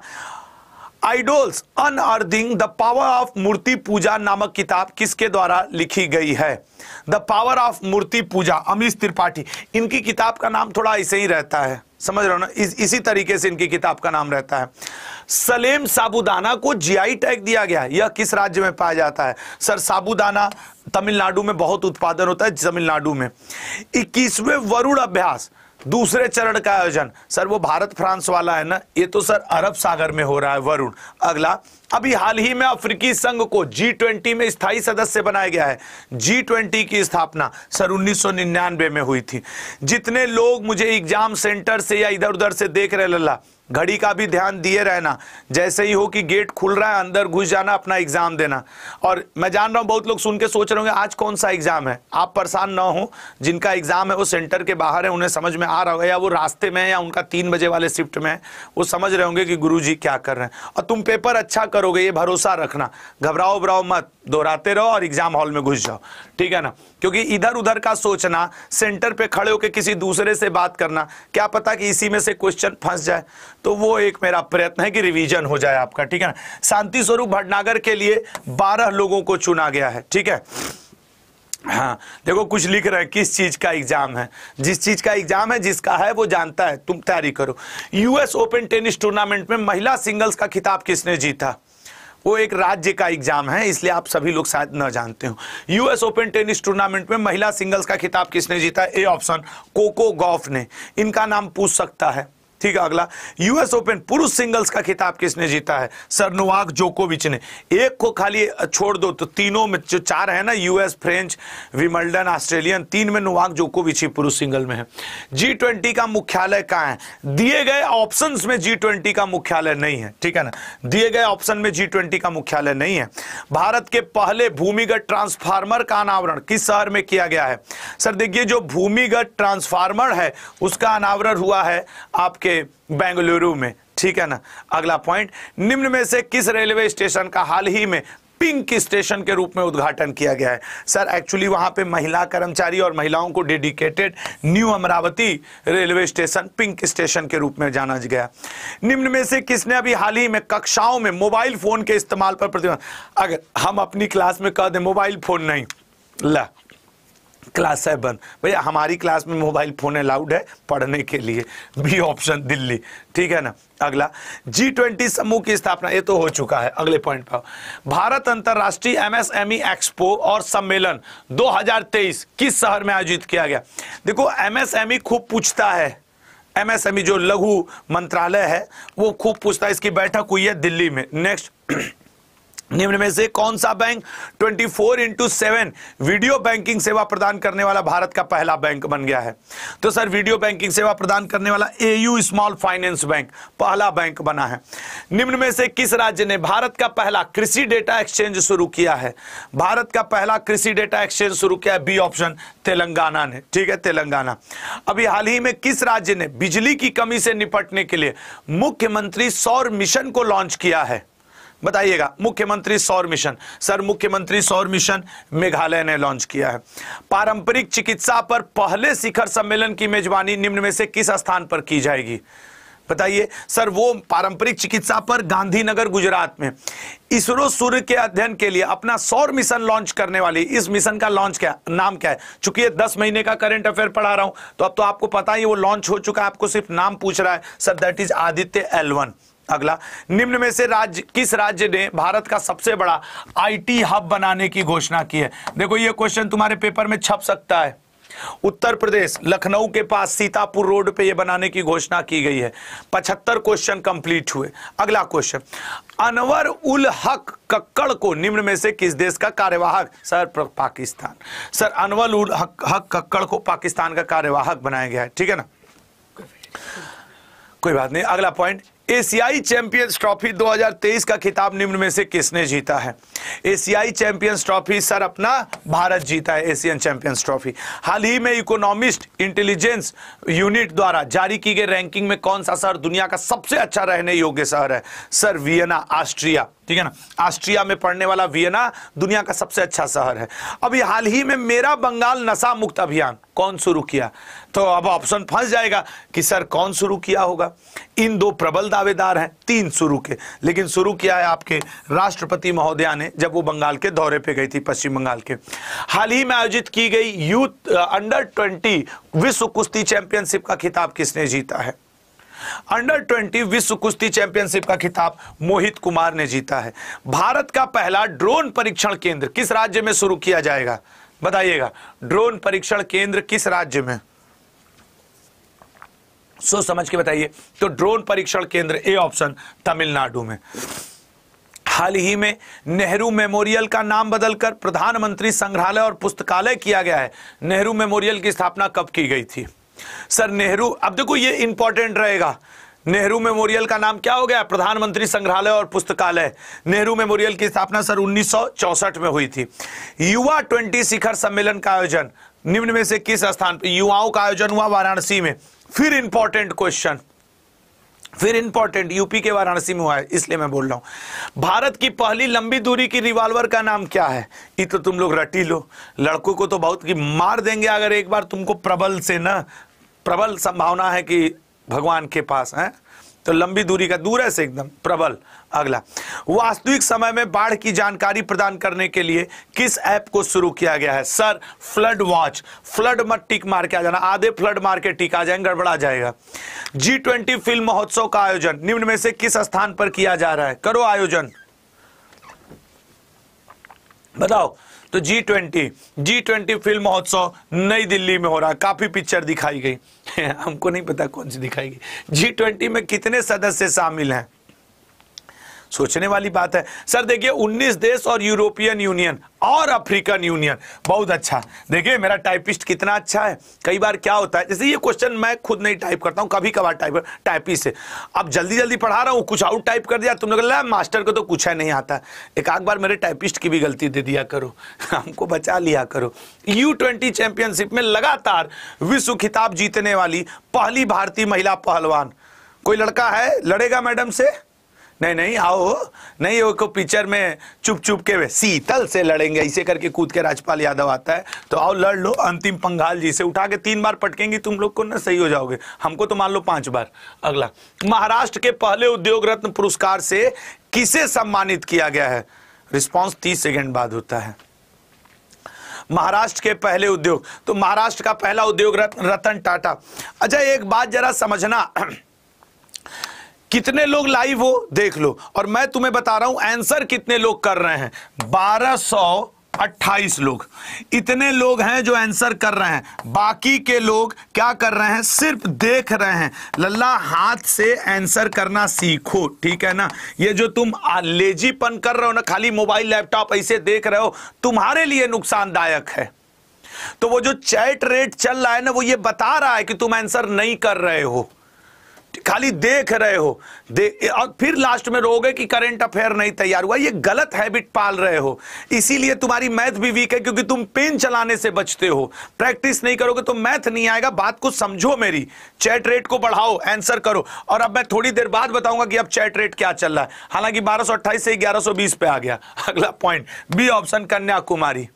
idols unearthing the power of murti puja नामक किताब किसके द्वारा लिखी गई है the power of murti puja Amish Tripathi इनकी किताब का नाम थोड़ा ऐसे ही रहता है समझ रहे हो ना इस, इसी तरीके से इनकी किताब का नाम रहता है सलेम साबुदाना को जीआई टैग दिया गया यह किस राज्य में पाया जाता है सर साबुदाना तमिलनाडु में बहुत उत्पादन होता है तमिलनाडु में इक्कीसवें वरुण अभ्यास दूसरे चरण का आयोजन सर वो भारत फ्रांस वाला है ना ये तो सर अरब सागर में हो रहा है वरुण अगला अभी हाल ही में अफ्रीकी संघ को जी ट्वेंटी में स्थायी सदस्य बनाया गया है जी ट्वेंटी की स्थापना सर निन्यानवे में हुई थी जितने लोग मुझे एग्जाम सेंटर से या इधर उधर से देख रहे लल्ला घड़ी का भी ध्यान दिए रहना जैसे ही हो कि गेट खुल रहा है अंदर घुस जाना अपना एग्जाम देना और मैं जान रहा हूँ बहुत लोग सुन के सोच रहे होंगे आज कौन सा एग्जाम है आप परेशान ना हो जिनका एग्जाम है वो सेंटर के बाहर है उन्हें समझ में आ रहा होगा या वो रास्ते में है या उनका तीन बजे वाले शिफ्ट में है वो समझ रहे होंगे कि गुरु जी क्या कर रहे हैं और तुम पेपर अच्छा करोगे ये भरोसा रखना घबराओ उबराओ मत दोहराते रहो और एग्जाम हॉल में घुस जाओ ठीक है ना क्योंकि इधर उधर का सोचना सेंटर पे खड़े होकर किसी दूसरे से बात करना क्या पता कि इसी में से क्वेश्चन फंस जाए तो वो एक मेरा प्रयत्न है कि रिवीजन हो जाए आपका ठीक है ना शांति स्वरूप भटनागर के लिए बारह लोगों को चुना गया है ठीक है हाँ देखो कुछ लिख रहे हैं किस चीज का एग्जाम है जिस चीज का एग्जाम है जिसका है वो जानता है तुम तैयारी करो यूएस ओपन टेनिस टूर्नामेंट में महिला सिंगल्स का खिताब किसने जीता वो एक राज्य का एग्जाम है इसलिए आप सभी लोग शायद न जानते हो यूएस ओपन टेनिस टूर्नामेंट में महिला सिंगल्स का खिताब किसने जीता ए ऑप्शन कोको गॉफ ने इनका नाम पूछ सकता है ठीक है अगला यूएस ओपन पुरुष सिंगल्स का खिताब किसने जीता है सर नोवाक जोकोविच ने एक को खाली छोड़ दो तो तीनों में जो चार है ना यूएस फ्रेंच विमल्डन ऑस्ट्रेलियन तीन में नोवाक जोकोविच ही पुरुष सिंगल में है जी ट्वेंटी का मुख्यालय कहाँ है दिए गए ऑप्शंस में जी ट्वेंटी का मुख्यालय नहीं है ठीक है ना दिए गए ऑप्शन में जी ट्वेंटी का मुख्यालय नहीं है भारत के पहले भूमिगत ट्रांसफार्मर का अनावरण किस शहर में किया गया है सर देखिए जो भूमिगत ट्रांसफार्मर है उसका अनावरण हुआ है आपके के बेंगलुरु में ठीक है ना अगला पॉइंट निम्न में से किस रेलवे स्टेशन का हाल ही में पिंक स्टेशन के रूप में उद्घाटन किया गया है सर एक्चुअली वहां पे महिला कर्मचारी और महिलाओं को dedicated new Amravati railway station pink station के रूप में जाना गया निम्न में से किसने अभी हाल ही में कक्षाओं में मोबाइल फोन के इस्तेमाल पर प्रतिबंध अगर हम अपनी क्लास में कह दें मोबाइल फोन नहीं ला क्लास सेवन भैया हमारी क्लास में मोबाइल फ़ोन अलाउड है पढ़ने के लिए बी ऑप्शन दिल्ली ठीक है ना अगला जी ट्वेंटी समूह की स्थापना ये तो हो चुका है अगले पॉइंट पर भारत अंतरराष्ट्रीय एमएसएमई एक्सपो e और सम्मेलन 2023 किस शहर में आयोजित किया गया देखो एमएसएमई e खूब पूछता है एमएसएमई e जो लघु मंत्रालय है वो खूब पूछता है इसकी बैठक हुई है दिल्ली में नेक्स्ट निम्न में से कौन सा bank 24 four into seven video banking सेवा प्रदान करने वाला भारत का पहला बैंक बन गया है तो सर वीडियो बैंकिंग सेवा प्रदान करने वाला एयू स्मॉल फाइनेंस बैंक पहला बैंक बना है निम्न में से किस राज्य ने भारत का पहला कृषि डेटा एक्सचेंज शुरू किया है भारत का पहला कृषि डेटा एक्सचेंज शुरू किया है बी ऑप्शन तेलंगाना ने ठीक है तेलंगाना अभी हाल ही में किस राज्य ने बिजली की कमी से निपटने के लिए मुख्यमंत्री सौर मिशन को लॉन्च किया है बताइएगा मुख्यमंत्री सौर मिशन सर मुख्यमंत्री सौर मिशन मेघालय ने लॉन्च किया है पारंपरिक चिकित्सा पर पहले शिखर सम्मेलन की मेजबानी निम्न में से किस स्थान पर की जाएगी बताइए सर वो पारंपरिक चिकित्सा पर गांधीनगर गुजरात में इसरो सूर्य के अध्ययन के लिए अपना सौर मिशन लॉन्च करने वाली इस मिशन का लॉन्च क्या नाम क्या है चूंकि ये दस महीने का करंट अफेयर पढ़ा रहा हूं तो अब तो आपको पता ही वो लॉन्च हो चुका है आपको सिर्फ नाम पूछ रहा है sir that is Aditya L one अगला निम्न में से राज्य किस राज्य ने भारत का सबसे बड़ा आईटी हब बनाने की घोषणा की है देखो ये क्वेश्चन तुम्हारे पेपर में छप सकता है उत्तर प्रदेश लखनऊ के पास सीतापुर रोड पे ये बनाने की घोषणा की गई है पचहत्तर क्वेश्चन कंप्लीट हुए अगला क्वेश्चन अनवर उल हक कक्कड़ को निम्न में से किस देश का कार्यवाहक सर पाकिस्तान सर अनवर उल हक, हक कक्कड़ को पाकिस्तान का कार्यवाहक बनाया गया है ठीक है ना कोई बात नहीं अगला पॉइंट एशियाई चैंपियंस ट्रॉफी 2023 का खिताब निम्न में से किसने जीता है एशियाई चैंपियंस ट्रॉफी सर अपना भारत जीता है एशियन चैंपियंस ट्रॉफी हाल ही में इकोनॉमिस्ट इंटेलिजेंस यूनिट द्वारा जारी की गई रैंकिंग में कौन सा शहर दुनिया का सबसे अच्छा रहने योग्य शहर है सर वियना ऑस्ट्रिया ठीक है ना ऑस्ट्रिया में पढ़ने वाला वियना दुनिया का सबसे अच्छा शहर है अभी हाल ही में मेरा बंगाल नशा मुक्त अभियान कौन शुरू किया तो अब ऑप्शन फंस जाएगा कि सर कौन शुरू किया होगा इन दो प्रबल दावेदार हैं तीन शुरू के लेकिन शुरू किया है आपके राष्ट्रपति महोदया ने जब वो बंगाल के दौरे पे गई थी पश्चिम बंगाल के हाल ही में आयोजित की गई यूथ अंडर ट्वेंटी विश्व कुश्ती चैंपियनशिप का खिताब किसने जीता है अंडर ट्वेंटी विश्व कुश्ती चैंपियनशिप का खिताब मोहित कुमार ने जीता है भारत का पहला ड्रोन परीक्षण केंद्र किस राज्य में शुरू किया जाएगा बताइएगा ड्रोन परीक्षण केंद्र किस राज्य में सोच समझ के बताइए तो ड्रोन परीक्षण केंद्र ए ऑप्शन तमिलनाडु में हाल ही में नेहरू मेमोरियल का नाम बदलकर प्रधानमंत्री संग्रहालय और पुस्तकालय किया गया है नेहरू मेमोरियल की स्थापना कब की गई थी सर नेहरू अब देखो ये इंपॉर्टेंट रहेगा नेहरू मेमोरियल का नाम क्या हो गया प्रधानमंत्री संग्रहालय और पुस्तकालय नेहरू मेमोरियल की स्थापना सर 1964 में हुई थी युवा 20 शिखर सम्मेलन का आयोजन निम्न में से किस स्थान पर युवाओं का आयोजन हुआ वाराणसी में फिर इंपॉर्टेंट क्वेश्चन फिर इंपॉर्टेंट यूपी के वाराणसी में हुआ है इसलिए मैं बोल रहा हूं भारत की पहली लंबी दूरी की रिवॉल्वर का नाम क्या है ये तो तुम लोग रटी लो लड़कों को तो बहुत की मार देंगे अगर एक बार तुमको प्रबल से ना प्रबल संभावना है कि भगवान के पास है तो लंबी दूरी का दूर है से एकदम प्रबल अगला वास्तविक समय में बाढ़ की जानकारी प्रदान करने के लिए किस ऐप को शुरू किया गया है सर फ्लड वॉच फ्लड मत टिक मार के आ जाना आधे फ्लड मार के टिक आ जाएंगे गड़बड़ा जाएगा जी ट्वेंटी फिल्म महोत्सव का आयोजन निम्न में से किस स्थान पर किया जा रहा है करो आयोजन बताओ तो G twenty G twenty film महोत्सव नई दिल्ली में हो रहा है काफी पिक्चर दिखाई गई हमको नहीं पता कौन सी दिखाई गई जी ट्वेंटी में कितने सदस्य शामिल हैं सोचने वाली बात है सर देखिए 19 देश और यूरोपियन यूनियन और अफ्रीकन यूनियन बहुत अच्छा देखिए मेरा टाइपिस्ट कितना अच्छा है कई बार क्या होता है जैसे ये क्वेश्चन मैं खुद नहीं टाइप करता हूँ कभी कभार टाइप टाइपिस्ट से अब जल्दी जल्दी पढ़ा रहा हूँ कुछ आउट टाइप कर दिया तुमने कहा मास्टर को तो कुछ है नहीं आता एक आध बार मेरे टाइपिस्ट की भी गलती दे दिया करो हमको बचा लिया करो यू चैंपियनशिप में लगातार विश्व खिताब जीतने वाली पहली भारतीय महिला पहलवान कोई लड़का है लड़ेगा मैडम से नहीं नहीं आओ नहीं वो को पिक्चर में चुप चुप के शीतल से लड़ेंगे इसे करके कूद के राजपाल यादव आता है तो आओ लड़ लो अंतिम पंगाल जी से उठा के तीन बार पटकेंगी तुम लोग को ना सही हो जाओगे हमको तो मान लो पांच बार अगला महाराष्ट्र के पहले उद्योग रत्न पुरस्कार से किसे सम्मानित किया गया है रिस्पॉन्स तीस सेकेंड बाद होता है महाराष्ट्र के पहले उद्योग तो महाराष्ट्र का पहला उद्योग रत्न रतन टाटा अच्छा एक बात जरा समझना कितने लोग लाइव हो देख लो और मैं तुम्हें बता रहा हूं आंसर कितने लोग कर रहे हैं बारह सौ अट्ठाईस लोग इतने लोग हैं जो आंसर कर रहे हैं बाकी के लोग क्या कर रहे हैं सिर्फ देख रहे हैं लल्ला हाथ से आंसर करना सीखो ठीक है ना ये जो तुम लेजीपन कर रहे हो ना खाली मोबाइल लैपटॉप ऐसे देख रहे हो तुम्हारे लिए नुकसानदायक है तो वो जो चैट रेट चल रहा है ना वो ये बता रहा है कि तुम आंसर नहीं कर रहे हो खाली देख रहे हो दे और फिर लास्ट में रोगे कि करंट अफेयर नहीं तैयार हुआ ये गलत हैबिट पाल रहे हो इसीलिए तुम्हारी मैथ भी वीक है क्योंकि तुम पेन चलाने से बचते हो प्रैक्टिस नहीं करोगे तो मैथ नहीं आएगा बात को समझो मेरी चैट रेट को बढ़ाओ आंसर करो और अब मैं थोड़ी देर बाद बताऊंगा कि अब चैट रेट क्या चल रहा है हालांकि बारह से ग्यारह पे आ गया अगला पॉइंट बी ऑप्शन कन्याकुमारी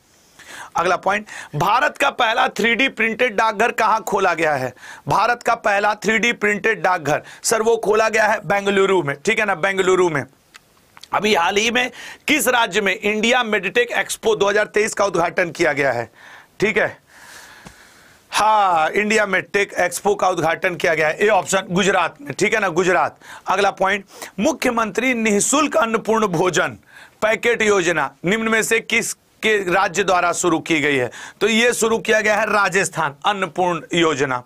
अगला पॉइंट भारत का पहला थ्री प्रिंटेड डाकघर कहां खोला गया है भारत का पहला थ्री प्रिंटेड डाकघर सर वो खोला गया है बेंगलुरु में ठीक है ना बेंगलुरु में अभी हाल ही में किस राज्य में इंडिया मेडिटेक एक्सपो 2023 का उद्घाटन किया गया है ठीक है हा इंडिया मेडिटेक एक्सपो का उद्घाटन किया गया है ए ऑप्शन गुजरात में ठीक है ना गुजरात अगला पॉइंट मुख्यमंत्री निःशुल्क अन्नपूर्ण भोजन पैकेट योजना निम्न में से किस के राज्य द्वारा शुरू की गई है तो ये शुरू किया गया है राजस्थान अन्नपूर्ण योजना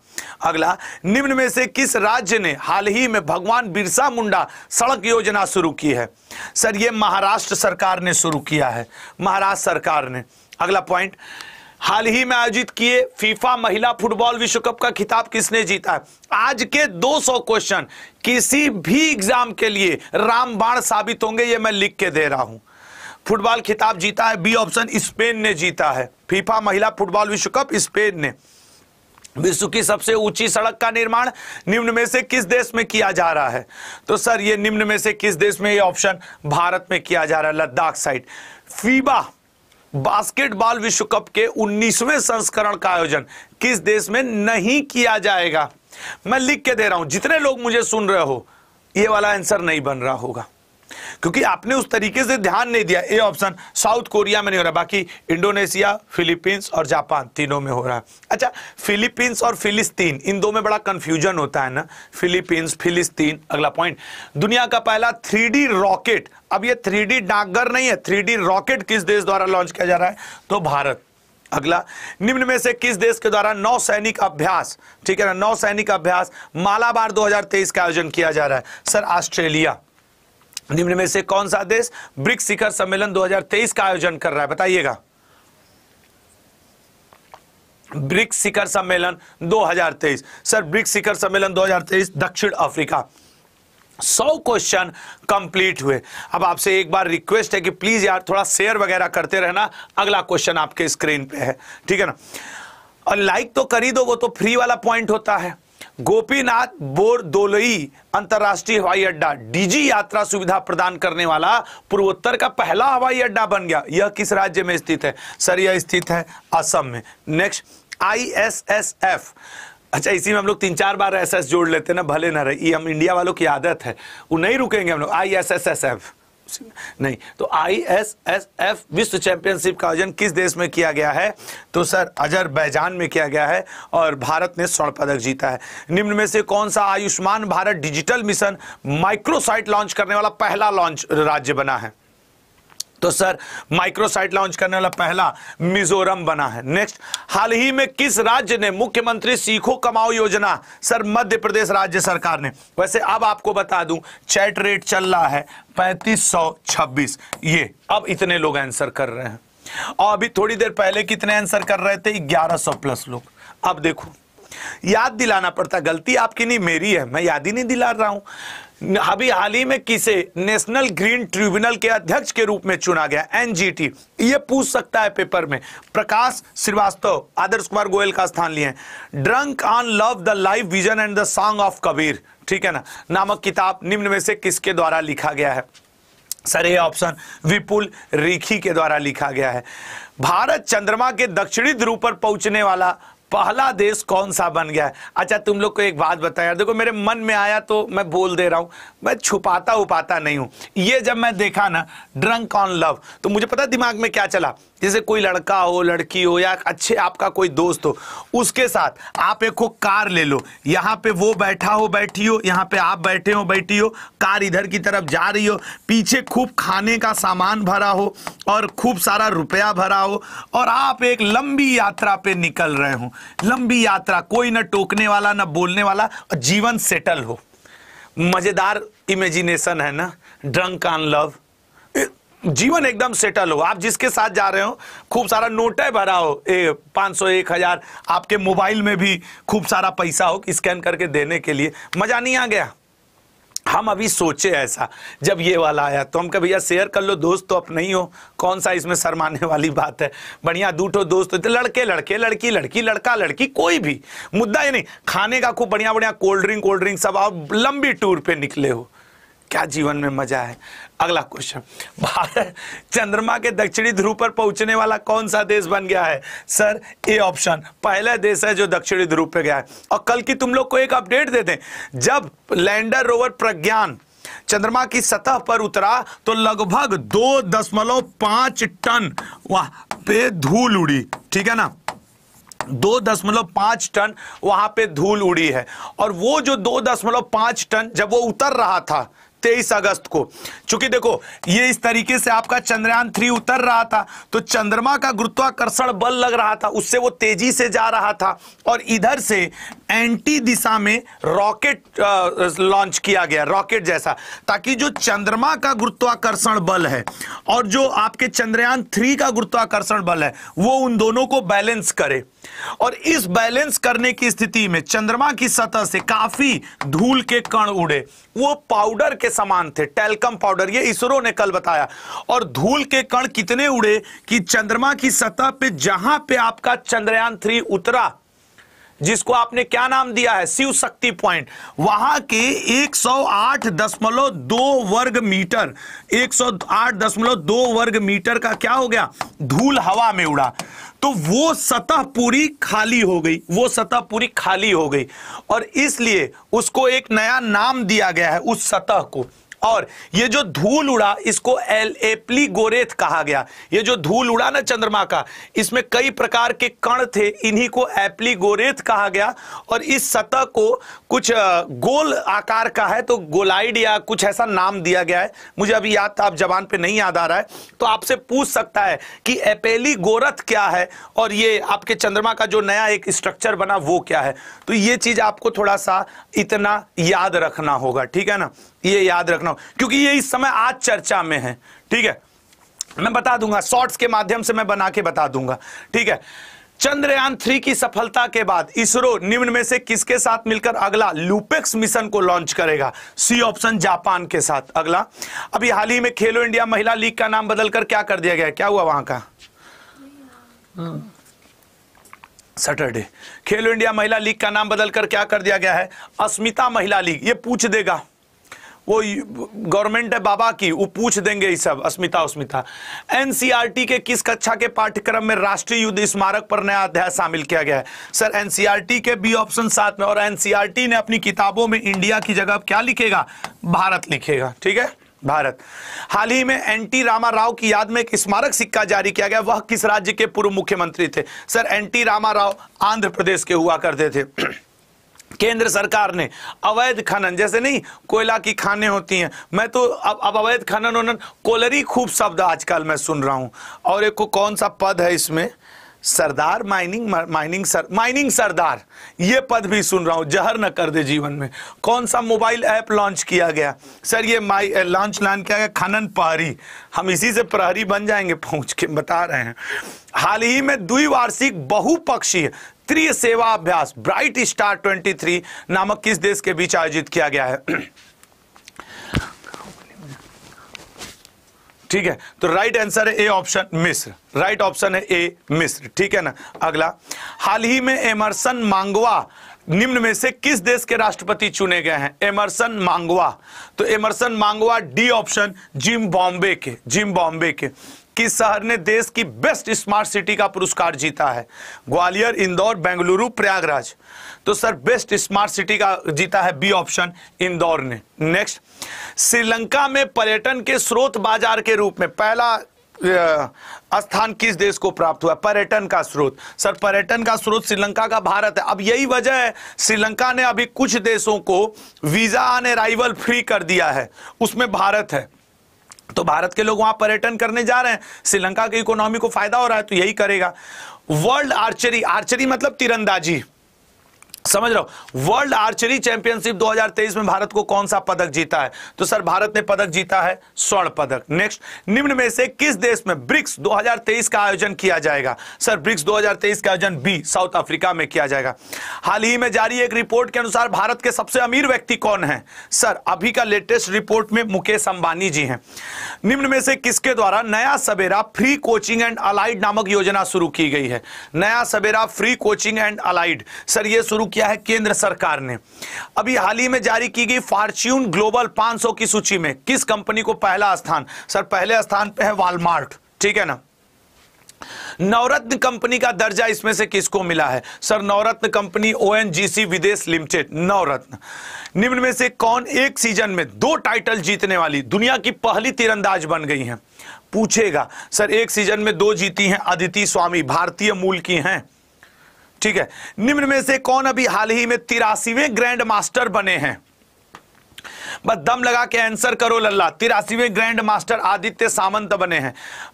अगला निम्न में से किस राज्य ने हाल ही में भगवान बिरसा मुंडा सड़क योजना शुरू की है सर ये महाराष्ट्र सरकार ने शुरू किया है महाराष्ट्र सरकार ने अगला पॉइंट हाल ही में आयोजित किए फीफा महिला फुटबॉल विश्व कप का खिताब किसने जीता है आज के 200 क्वेश्चन किसी भी एग्जाम के लिए रामबाण साबित होंगे ये मैं लिख के दे रहा हूं फुटबॉल खिताब जीता है बी ऑप्शन स्पेन ने जीता है फीफा महिला फुटबॉल विश्व कप स्पेन ने विश्व की सबसे ऊंची सड़क का निर्माण निम्न में से किस देश में किया जा रहा है तो सर ये निम्न में से किस देश में ये ऑप्शन भारत में किया जा रहा है लद्दाख साइड फीबा बास्केटबॉल विश्व कप के 19वें संस्करण का आयोजन किस देश में नहीं किया जाएगा मैं लिख के दे रहा हूं जितने लोग मुझे सुन रहे हो ये वाला आंसर नहीं बन रहा होगा क्योंकि आपने उस तरीके से ध्यान नहीं दिया ए ऑप्शन साउथ कोरिया में नहीं हो रहा बाकी इंडोनेशिया फिलीपींस और जापान तीनों में हो रहा है अच्छा फिलीपींस और फिलिस्तीन इन दो में बड़ा कंफ्यूजन होता है ना फिलीपींस फिलिस्तीन अगला पॉइंट दुनिया का पहला थ्री रॉकेट अब यह थ्री डाकघर नहीं है थ्री रॉकेट किस देश द्वारा लॉन्च किया जा रहा है तो भारत अगला निम्न में से किस देश के द्वारा नौ सैनिक अभ्यास ठीक है ना नौ सैनिक अभ्यास मालाबार 2023 का आयोजन किया जा रहा है सर ऑस्ट्रेलिया निम्न में से कौन सा देश ब्रिक्स शिखर सम्मेलन 2023 का आयोजन कर रहा है बताइएगा ब्रिक्स शिखर सम्मेलन 2023 सर ब्रिक्स शिखर सम्मेलन 2023 दक्षिण अफ्रीका सौ क्वेश्चन कंप्लीट हुए अब आपसे एक बार रिक्वेस्ट है कि प्लीज यार थोड़ा शेयर वगैरह करते रहना अगला क्वेश्चन आपके स्क्रीन पे है ठीक है ना और लाइक तो करी दो वो तो फ्री वाला पॉइंट होता है गोपीनाथ बोरदोलई अंतर्राष्ट्रीय हवाई अड्डा डीजी यात्रा सुविधा प्रदान करने वाला पूर्वोत्तर का पहला हवाई अड्डा बन गया यह किस राज्य में स्थित है सर यह स्थित है असम में नेक्स्ट आईएसएसएफ अच्छा इसी में हम लोग तीन चार बार एस जोड़ लेते हैं ना भले ना रहे ये हम इंडिया वालों की आदत है वो नहीं रुकेंगे हम लोग I S S S F नहीं तो आई एस एस एफ विश्व चैंपियनशिप का आयोजन किस देश में किया गया है तो सर अजरबैजान में किया गया है और भारत ने स्वर्ण पदक जीता है निम्न में से कौन सा Ayushman Bharat digital mission microsite launch करने वाला पहला लॉन्च राज्य बना है तो सर माइक्रोसाइट लॉन्च करने वाला पहला मिजोरम बना है नेक्स्ट हाल ही में किस राज्य ने मुख्यमंत्री सीखो कमाओ योजना सर मध्य प्रदेश राज्य सरकार ने वैसे अब आपको बता दूं चैट रेट चल रहा है पैंतीस सौ छब्बीस ये अब इतने लोग आंसर कर रहे हैं और अभी थोड़ी देर पहले कितने आंसर कर रहे थे ग्यारह सौ प्लस लोग अब देखो याद दिलाना पड़ता गलती आपकी नहीं मेरी है मैं याद ही नहीं दिला रहा हूं अभी हाल ही में किसे नेशनल ग्रीन ट्रिब्यूनल के अध्यक्ष के रूप में चुना गया एनजीटी ये पूछ सकता है पेपर में प्रकाश श्रीवास्तव आदर्श कुमार गोयल का स्थान लिए drunk on love the life vision and the song of Kabir ठीक है ना नामक किताब निम्न में से किसके द्वारा लिखा गया है सर यह ऑप्शन विपुल रिखी के द्वारा लिखा गया है भारत चंद्रमा के दक्षिणी ध्रुव पर पहुंचने वाला पहला देश कौन सा बन गया अच्छा तुम लोग को एक बात बताया यार देखो मेरे मन में आया तो मैं बोल दे रहा हूं मैं छुपाता उपाता नहीं हूं ये जब मैं देखा ना ड्रंक ऑन लव तो मुझे पता दिमाग में क्या चला जैसे कोई लड़का हो लड़की हो या अच्छे आपका कोई दोस्त हो उसके साथ आप एक को कार ले लो यहाँ पे वो बैठा हो बैठी हो यहाँ पे आप बैठे हो बैठी हो कार इधर की तरफ जा रही हो पीछे खूब खाने का सामान भरा हो और खूब सारा रुपया भरा हो और आप एक लंबी यात्रा पे निकल रहे हो लंबी यात्रा कोई ना टोकने वाला ना बोलने वाला और जीवन सेटल हो मज़ेदार इमेजिनेशन है ना ड्रंक ऑन लव जीवन एकदम सेटल हो आप जिसके साथ जा रहे हो खूब सारा नोट है भरा हो ए, पाँच सौ एक हजार आपके मोबाइल में भी खूब सारा पैसा हो स्कैन करके देने के लिए मजा नहीं आ गया हम अभी सोचे ऐसा जब ये वाला आया तो हम कह भैया शेयर कर लो दोस्त तो अब नहीं हो कौन सा इसमें शर्माने वाली बात है बढ़िया दूठो दोस्त तो लड़के लड़के लड़की लड़की लड़का लड़की कोई भी मुद्दा ये नहीं खाने का खूब बढ़िया बढ़िया कोल्ड ड्रिंक कोल्ड ड्रिंक सब आप लंबी टूर पे निकले हो क्या जीवन में मजा है अगला क्वेश्चन भारत चंद्रमा के दक्षिणी ध्रुव पर पहुंचने वाला कौन सा देश बन गया है सर ए ऑप्शन पहला देश है जो दक्षिणी ध्रुव पे गया है और कल की तुम लोग को एक अपडेट दे दें जब लैंडर रोवर प्रज्ञान चंद्रमा की सतह पर उतरा तो लगभग दो दशमलव पांच टन वहां पे धूल उड़ी ठीक है ना दो दशमलव पांच टन वहां पे धूल उड़ी है और वो जो दो दशमलव पांच टन जब वो उतर रहा था तेईस अगस्त को चूंकि देखो ये इस तरीके से आपका चंद्रयान थ्री उतर रहा था तो चंद्रमा का गुरुत्वाकर्षण बल लग रहा था उससे वो तेजी से जा रहा था और इधर से एंटी दिशा में रॉकेट लॉन्च किया गया रॉकेट जैसा ताकि जो चंद्रमा का गुरुत्वाकर्षण बल है और जो आपके चंद्रयान थ्री का गुरुत्वाकर्षण बल है वो उन दोनों को बैलेंस करे और इस बैलेंस करने की स्थिति में चंद्रमा की सतह से काफी धूल के कण उड़े वो पाउडर के समान थे टेलकम पाउडर ये इसरो ने कल बताया और धूल के कण कितने उड़े कि चंद्रमा की सतह पे जहां पे आपका चंद्रयान थ्री उतरा जिसको आपने क्या नाम दिया है शिव शक्ति पॉइंट वहां के 108.2 वर्ग मीटर 108.2 वर्ग मीटर का क्या हो गया धूल हवा में उड़ा तो वो सतह पूरी खाली हो गई वो सतह पूरी खाली हो गई और इसलिए उसको एक नया नाम दिया गया है उस सतह को और ये जो धूल उड़ा इसको एल एप्ली गोरेथ कहा गया ये जो धूल उड़ा ना चंद्रमा का इसमें कई प्रकार के कण थे इन्हीं को एप्ली गोरेथ कहा गया और इस सतह को कुछ गोल आकार का है तो गोलाइड या कुछ ऐसा नाम दिया गया है मुझे अभी याद आप जबान पे नहीं याद आ रहा है तो आपसे पूछ सकता है कि एपेली गोरथ क्या है और ये आपके चंद्रमा का जो नया एक स्ट्रक्चर बना वो क्या है तो ये चीज आपको थोड़ा सा इतना याद रखना होगा ठीक है ना ये याद रखना क्योंकि ये इस समय आज चर्चा में है ठीक है मैं बता दूंगा शॉर्ट्स के माध्यम से मैं बना के बता दूंगा ठीक है चंद्रयान थ्री की सफलता के बाद इसरो निम्न में से किसके साथ मिलकर अगला लूपेक्स मिशन को लॉन्च करेगा सी ऑप्शन जापान के साथ अगला अभी हाल ही में खेलो इंडिया महिला लीग का नाम बदलकर क्या कर दिया गया क्या हुआ वहां का सैटरडे खेलो इंडिया महिला लीग का नाम बदलकर क्या कर दिया गया है अस्मिता महिला लीग ये पूछ देगा वो गवर्नमेंट है बाबा की वो पूछ देंगे ये सब अस्मिता उस्मिता एनसीईआरटी के किस कक्षा के पाठ्यक्रम में राष्ट्रीय युद्ध स्मारक पर नया अध्याय शामिल किया गया है सर एनसीईआरटी के बी ऑप्शन साथ में और एनसीईआरटी ने अपनी किताबों में इंडिया की जगह क्या लिखेगा भारत लिखेगा ठीक है भारत हाल ही में एनटी रामा राव की याद में एक स्मारक सिक्का जारी किया गया वह किस राज्य के पूर्व मुख्यमंत्री थे सर एनटी रामा राव आंध्र प्रदेश के हुआ करते थे केंद्र सरकार ने अवैध खनन जैसे नहीं कोयला की खाने होती हैं मैं तो अब अब अवैध खनन उनन कोलरी खूब शब्द आजकल मैं सुन रहा हूँ और एक को कौन सा पद है इसमें सरदार माइनिंग माइनिंग सर माइनिंग सरदार ये पद भी सुन रहा हूँ जहर न कर दे जीवन में कौन सा मोबाइल ऐप लॉन्च किया गया सर ये माई लॉन्च लॉन्च किया गया खनन प्रहरी हम इसी से प्रहरी बन जाएंगे पहुँच के बता रहे हैं हाल ही में द्विवार्षिक बहुपक्षीय राष्ट्रीय सेवा अभ्यास ब्राइट स्टार 23 नामक किस देश के बीच आयोजित किया गया है ठीक है तो राइट आंसर है ए ऑप्शन मिस्र राइट ऑप्शन है ए मिस्र ठीक है ना अगला हाल ही में एमरसन मांगवा निम्न में से किस देश के राष्ट्रपति चुने गए हैं एमरसन मांगवा तो Emmerson Mnangagwa D option Zimbabwe के जिम बॉम्बे के किस शहर ने देश की बेस्ट स्मार्ट सिटी का पुरस्कार जीता है ग्वालियर इंदौर बेंगलुरु प्रयागराज तो सर बेस्ट स्मार्ट सिटी का जीता है बी ऑप्शन इंदौर ने नेक्स्ट श्रीलंका में पर्यटन के स्रोत बाजार के रूप में पहला स्थान किस देश को प्राप्त हुआ पर्यटन का स्रोत सर पर्यटन का स्रोत श्रीलंका का भारत है अब यही वजह है श्रीलंका ने अभी कुछ देशों को वीजा ऑन अराइवल फ्री कर दिया है उसमें भारत है तो भारत के लोग वहां पर्यटन करने जा रहे हैं श्रीलंका की इकोनॉमी को फायदा हो रहा है तो यही करेगा वर्ल्ड आर्चरी आर्चरी मतलब तीरंदाजी समझ रहा हूं वर्ल्ड आर्चरी चैंपियनशिप 2023 में भारत को कौन सा पदक जीता है तो सर भारत ने पदक जीता है स्वर्ण पदक नेक्स्ट निम्न में से किस देश में ब्रिक्स 2023 का आयोजन किया जाएगा सर ब्रिक्स 2023 का आयोजन बी साउथ अफ्रीका में किया जाएगा हाल ही में जारी एक रिपोर्ट के अनुसार भारत के सबसे अमीर व्यक्ति कौन है सर अभी का लेटेस्ट रिपोर्ट में मुकेश अंबानी जी हैं निम्न में से किसके द्वारा Naya Savera free coaching and allied नामक योजना शुरू की गई है Naya Savera free coaching and allied sir यह शुरू किया है केंद्र सरकार ने अभी हाल ही में जारी की गई फॉर्च्यून ग्लोबल 500 की सूची में किस कंपनी को पहला स्थान सर पहले स्थान पे है वालमार्ट ठीक है ना नवरत्न कंपनी का दर्जा इसमें से किसको मिला है sir Navratna company ONGC Videsh limited Navratna निम्न में से कौन एक सीजन में दो टाइटल जीतने वाली दुनिया की पहली तीरंदाज बन गई हैं पूछेगा सर एक सीजन में दो जीती हैं अदिति स्वामी भारतीय मूल की हैं ठीक है निम्न में से कौन अभी हाल ही में तिरासीवें ग्रैंड मास्टर बने हैं बस दम लगा के आंसर करो लल्ला तिरासीवें ग्रैंड मास्टर आदित्य सामंत बने हैं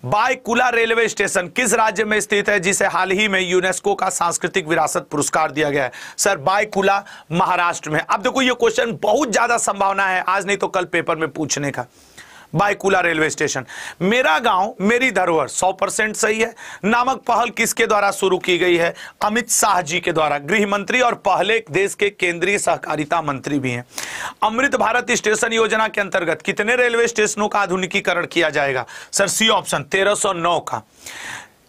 बायकुला रेलवे स्टेशन किस राज्य में स्थित है जिसे हाल ही में यूनेस्को का सांस्कृतिक विरासत पुरस्कार दिया गया है सर बायकुला महाराष्ट्र में अब देखो ये क्वेश्चन बहुत ज्यादा संभावना है आज नहीं तो कल पेपर में पूछने का बाइकुला रेलवे स्टेशन मेरा गांव मेरी धरोहर 100 परसेंट सही है नामक पहल किसके द्वारा शुरू की गई है अमित शाह जी के द्वारा गृह मंत्री और पहले देश के केंद्रीय सहकारिता मंत्री भी हैं अमृत भारत स्टेशन योजना के अंतर्गत कितने रेलवे स्टेशनों का आधुनिकीकरण किया जाएगा सर सी ऑप्शन तेरह का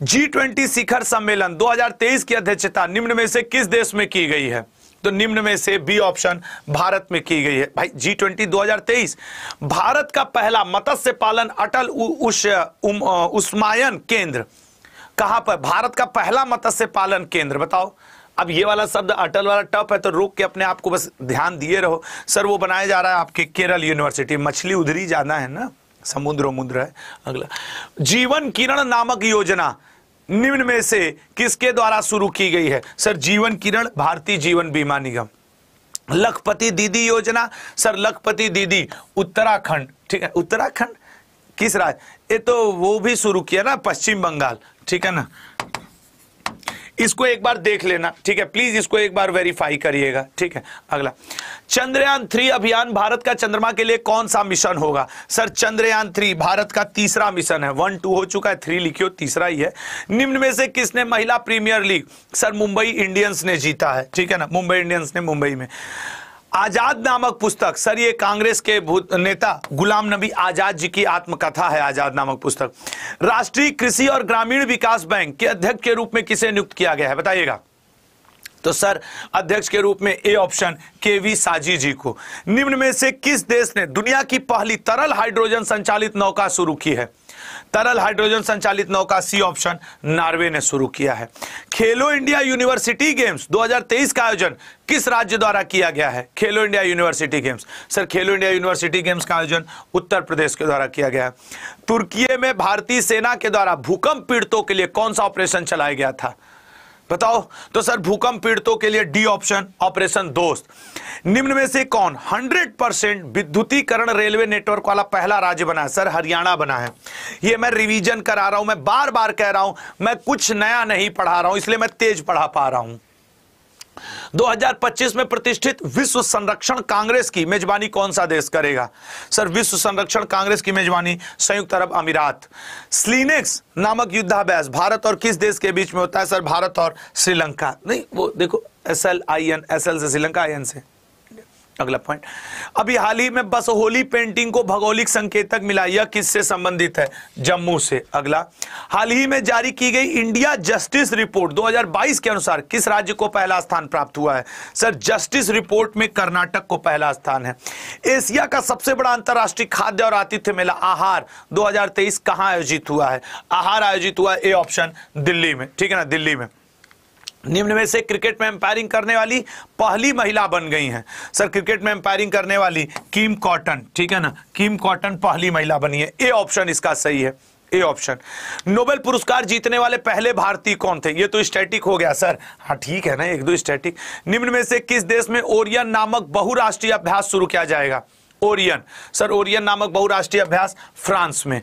जी ट्वेंटी शिखर सम्मेलन 2023 की अध्यक्षता निम्न में से किस देश में की गई है तो निम्न में से बी ऑप्शन भारत में की गई है भाई जी ट्वेंटी दो भारत का पहला मत्स्य पालन अटल उस, उस्मायन केंद्र कहां पर भारत का पहला मत्स्य पालन केंद्र बताओ अब ये वाला शब्द अटल वाला टप है तो रोक के अपने आप को बस ध्यान दिए रहो सर वो बनाया जा रहा है आपके केरल यूनिवर्सिटी मछली उधरी जाना है ना समुद्र उमुद्र है अगला जीवन किरण नामक योजना निम्न में से किसके द्वारा शुरू की गई है सर जीवन किरण भारतीय जीवन बीमा निगम लखपति दीदी योजना सर लखपति दीदी उत्तराखंड ठीक है उत्तराखंड किस राज्य ये तो वो भी शुरू किया ना पश्चिम बंगाल ठीक है ना इसको एक बार देख लेना ठीक है प्लीज इसको एक बार वेरीफाई करिएगा ठीक है अगला चंद्रयान थ्री अभियान भारत का चंद्रमा के लिए कौन सा मिशन होगा सर चंद्रयान थ्री भारत का तीसरा मिशन है वन टू हो चुका है थ्री लिखियो तीसरा ही है निम्न में से किसने महिला premier league sir Mumbai Indians ने जीता है ठीक है ना मुंबई इंडियंस ने मुंबई में आजाद नामक पुस्तक सर ये कांग्रेस के नेता गुलाम नबी आजाद जी की आत्मकथा है आजाद नामक पुस्तक राष्ट्रीय कृषि और ग्रामीण विकास बैंक के अध्यक्ष के रूप में किसे नियुक्त किया गया है बताइएगा तो सर अध्यक्ष के रूप में ए ऑप्शन के वी साजी जी को निम्न में से किस देश ने दुनिया की पहली तरल हाइड्रोजन संचालित नौका शुरू की है तरल हाइड्रोजन संचालित नौका सी ऑप्शन नार्वे ने शुरू किया है खेलो इंडिया यूनिवर्सिटी गेम्स 2023 का आयोजन किस राज्य द्वारा किया गया है Khelo India university games sir Khelo India university games का आयोजन उत्तर प्रदेश के द्वारा किया गया है तुर्की में भारतीय सेना के द्वारा भूकंप पीड़ितों के लिए कौन सा ऑपरेशन चलाया गया था बताओ तो सर भूकंप पीड़ितों के लिए डी ऑप्शन ऑपरेशन दोस्त निम्न में से कौन 100 परसेंट विद्युतीकरण रेलवे नेटवर्क वाला पहला राज्य बना है सर हरियाणा बना है ये मैं रिवीजन करा रहा हूं मैं बार बार कह रहा हूं मैं कुछ नया नहीं पढ़ा रहा हूं इसलिए मैं तेज पढ़ा पा रहा हूं 2025 में प्रतिष्ठित विश्व संरक्षण कांग्रेस की मेजबानी कौन सा देश करेगा सर विश्व संरक्षण कांग्रेस की मेजबानी संयुक्त अरब अमीरात स्लीनेक्स नामक युद्धाभ्यास भारत और किस देश के बीच में होता है सर भारत और श्रीलंका नहीं वो देखो S L I N S L से श्रीलंका आई एन से अगला पॉइंट अभी हाल ही में बस होली पेंटिंग को भौगोलिक संकेतक मिला यह किससे संबंधित है जम्मू से अगला हाल ही में जारी की गई इंडिया जस्टिस रिपोर्ट 2022 के अनुसार किस राज्य को पहला स्थान प्राप्त हुआ है सर जस्टिस रिपोर्ट में कर्नाटक को पहला स्थान है एशिया का सबसे बड़ा अंतर्राष्ट्रीय खाद्य और आतिथ्य मेला आहार दो हजार आयोजित हुआ है आहार आयोजित हुआ ए ऑप्शन दिल्ली में ठीक है ना दिल्ली में निम्न में से क्रिकेट में एम्पायरिंग करने वाली पहली महिला बन गई हैं सर क्रिकेट में एम्पायरिंग करने वाली किम कॉटन ठीक है ना किम कॉटन पहली महिला बनी है ए ऑप्शन इसका सही है ए ऑप्शन नोबेल पुरस्कार जीतने वाले पहले भारतीय कौन थे ये तो स्टैटिक हो गया सर हाँ ठीक है ना एक दो स्टैटिक निम्न में से किस देश में ओरियन नामक बहुराष्ट्रीय अभ्यास शुरू किया जाएगा ओरियन सर ओरियन नामक बहुराष्ट्रीय अभ्यास फ्रांस में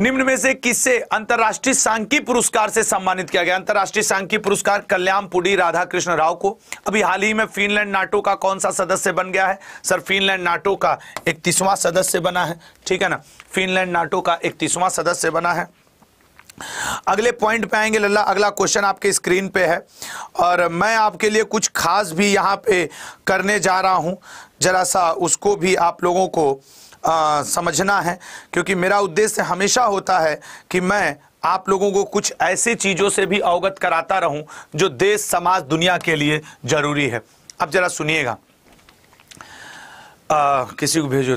निम्न में से किससे अंतर्राष्ट्रीय सांख्यिक पुरस्कार से सम्मानित किया गया अंतर्राष्ट्रीय सांख्यिक पुरस्कार कल्याणपुरी राधा कृष्ण राव को अभी हाल ही में फिनलैंड नाटो का कौन सा सदस्य बन गया है सर फिनलैंड नाटो का इकतीसवां सदस्य बना है ठीक है ना फिनलैंड नाटो का इकतीसवां सदस्य बना है अगले पॉइंट पे आएंगे लल्ला अगला क्वेश्चन आपके स्क्रीन पे है और मैं आपके लिए कुछ खास भी यहाँ पे करने जा रहा हूँ जरा सा उसको भी आप लोगों को आ, समझना है क्योंकि मेरा उद्देश्य हमेशा होता है कि मैं आप लोगों को कुछ ऐसी चीज़ों से भी अवगत कराता रहूं जो देश समाज दुनिया के लिए ज़रूरी है अब ज़रा सुनिएगा किसी को भेजो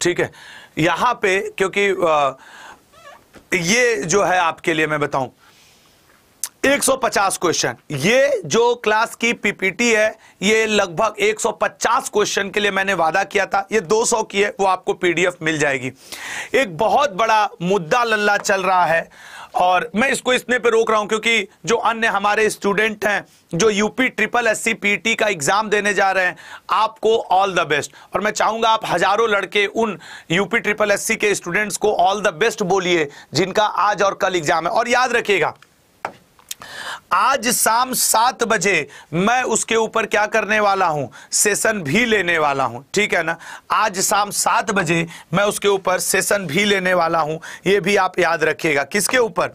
ठीक है यहाँ पे क्योंकि आ, ये जो है आपके लिए मैं बताऊं 150 क्वेश्चन ये जो क्लास की पीपीटी है ये लगभग 150 क्वेश्चन के लिए मैंने वादा किया था ये 200 की है वो आपको पीडीएफ मिल जाएगी एक बहुत बड़ा मुद्दा लल्ला चल रहा है और मैं इसको इसने पे रोक रहा हूं क्योंकि जो अन्य हमारे स्टूडेंट हैं जो यूपी ट्रिपल एस सी का एग्जाम देने जा रहे हैं आपको ऑल द बेस्ट और मैं चाहूंगा आप हजारों लड़के उन यूपी ट्रिपल एस के स्टूडेंट्स को ऑल द बेस्ट बोलिए जिनका आज और कल एग्जाम है और याद रखिएगा आज शाम सात बजे मैं उसके ऊपर क्या करने वाला हूं सेशन भी लेने वाला हूं ठीक है ना आज शाम सात बजे मैं उसके ऊपर सेशन भी लेने वाला हूं ये भी आप याद रखिएगा किसके ऊपर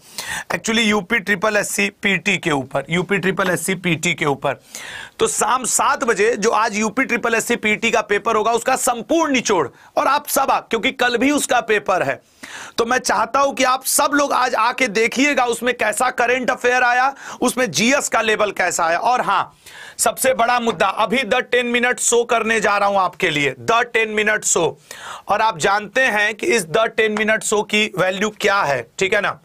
actually UP triple S C P T के ऊपर UP triple S C P T के ऊपर तो शाम सात बजे जो आज UP triple S C P T का पेपर होगा उसका संपूर्ण निचोड़ और आप सब आ क्योंकि कल भी उसका पेपर है तो मैं चाहता हूं कि आप सब लोग आज आके देखिएगा उसमें कैसा करेंट अफेयर आया उसमें जीएस का लेवल कैसा आया और हां सबसे बड़ा मुद्दा अभी द टेन मिनट शो करने जा रहा हूं आपके लिए द टेन मिनट शो और आप जानते हैं कि इस द टेन मिनट शो की वैल्यू क्या है ठीक है ना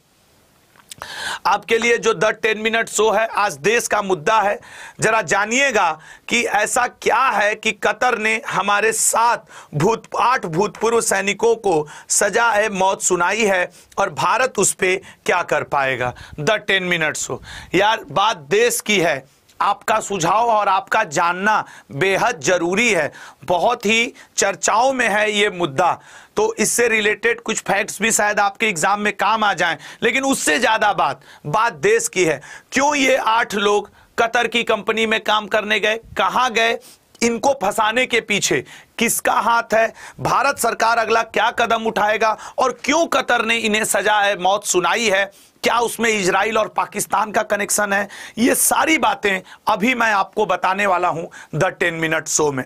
आपके लिए जो द टेन मिनट शो है आज देश का मुद्दा है जरा जानिएगा कि ऐसा क्या है कि कतर ने हमारे सात भूत आठ भूतपूर्व सैनिकों को सजा है मौत सुनाई है और भारत उस पर क्या कर पाएगा द टेन मिनट शो यार बात देश की है आपका सुझाव और आपका जानना बेहद ज़रूरी है बहुत ही चर्चाओं में है ये मुद्दा तो इससे रिलेटेड कुछ फैक्ट्स भी शायद आपके एग्ज़ाम में काम आ जाएं लेकिन उससे ज़्यादा बात बात देश की है क्यों ये आठ लोग कतर की कंपनी में काम करने गए कहाँ गए इनको फंसाने के पीछे किसका हाथ है भारत सरकार अगला क्या कदम उठाएगा और क्यों कतर ने इन्हें सजा है मौत सुनाई है क्या उसमें इजराइल और पाकिस्तान का कनेक्शन है ये सारी बातें अभी मैं आपको बताने वाला हूं द टेन मिनट शो में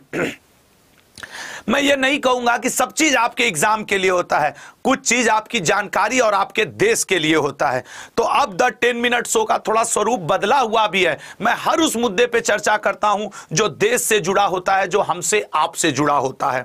मैं ये नहीं कहूंगा कि सब चीज आपके एग्जाम के लिए होता है कुछ चीज आपकी जानकारी और आपके देश के लिए होता है तो अब द टेन मिनट शो का थोड़ा स्वरूप बदला हुआ भी है मैं हर उस मुद्दे पे चर्चा करता हूं जो देश से जुड़ा होता है जो हमसे आपसे जुड़ा होता है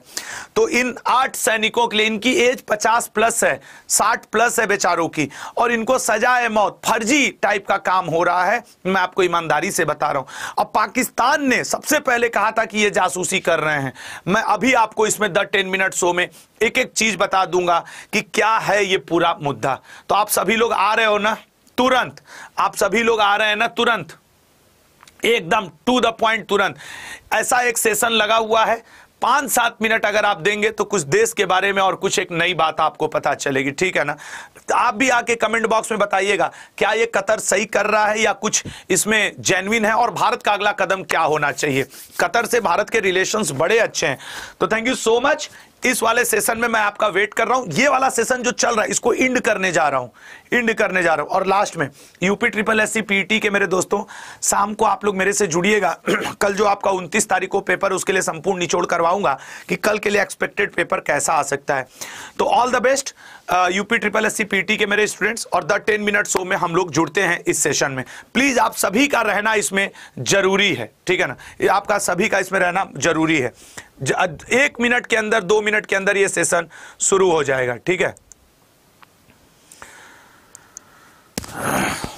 तो इन आठ सैनिकों के लिए इनकी एज पचास प्लस है साठ प्लस है बेचारों की और इनको सजा है मौत फर्जी टाइप का काम हो रहा है मैं आपको ईमानदारी से बता रहा हूं अब पाकिस्तान ने सबसे पहले कहा था कि ये जासूसी कर रहे हैं मैं अभी आप आपको इसमें द टेन मिनट शो में एक एक चीज बता दूंगा कि क्या है ये पूरा मुद्दा तो आप सभी लोग आ रहे हो ना तुरंत आप सभी लोग आ रहे हैं ना तुरंत एकदम टू द पॉइंट तुरंत ऐसा एक सेशन लगा हुआ है पांच सात मिनट अगर आप देंगे तो कुछ देश के बारे में और कुछ एक नई बात आपको पता चलेगी ठीक है ना तो आप भी आके कमेंट बॉक्स में बताइएगा क्या ये कतर सही कर रहा है या कुछ इसमें जेनविन है और भारत का अगला कदम क्या होना चाहिए कतर से भारत के रिलेशन बड़े अच्छे हैं तो थैंक यू सो मच इस वाले सेशन में मैं आपका वेट कर रहा हूं ये वाला सेशन जो चल रहा है इसको इंड करने जा रहा हूं इंड करने जा रहा हूं और लास्ट में यूपी ट्रिपल एस सी के मेरे दोस्तों शाम को आप लोग मेरे से जुड़िएगा कल जो आपका उनतीस तारीख को पेपर उसके लिए संपूर्ण निचोड़ करवाऊंगा कि कल के लिए एक्सपेक्टेड पेपर कैसा आ सकता है तो all the best UP triple S C के मेरे स्टूडेंट्स और द टेन मिनट शो में हम लोग जुड़ते हैं इस सेशन में प्लीज आप सभी का रहना इसमें जरूरी है ठीक है ना आपका सभी का इसमें रहना जरूरी है एक मिनट के अंदर दो मिनट के अंदर ये सेशन शुरू हो जाएगा ठीक है Ugh.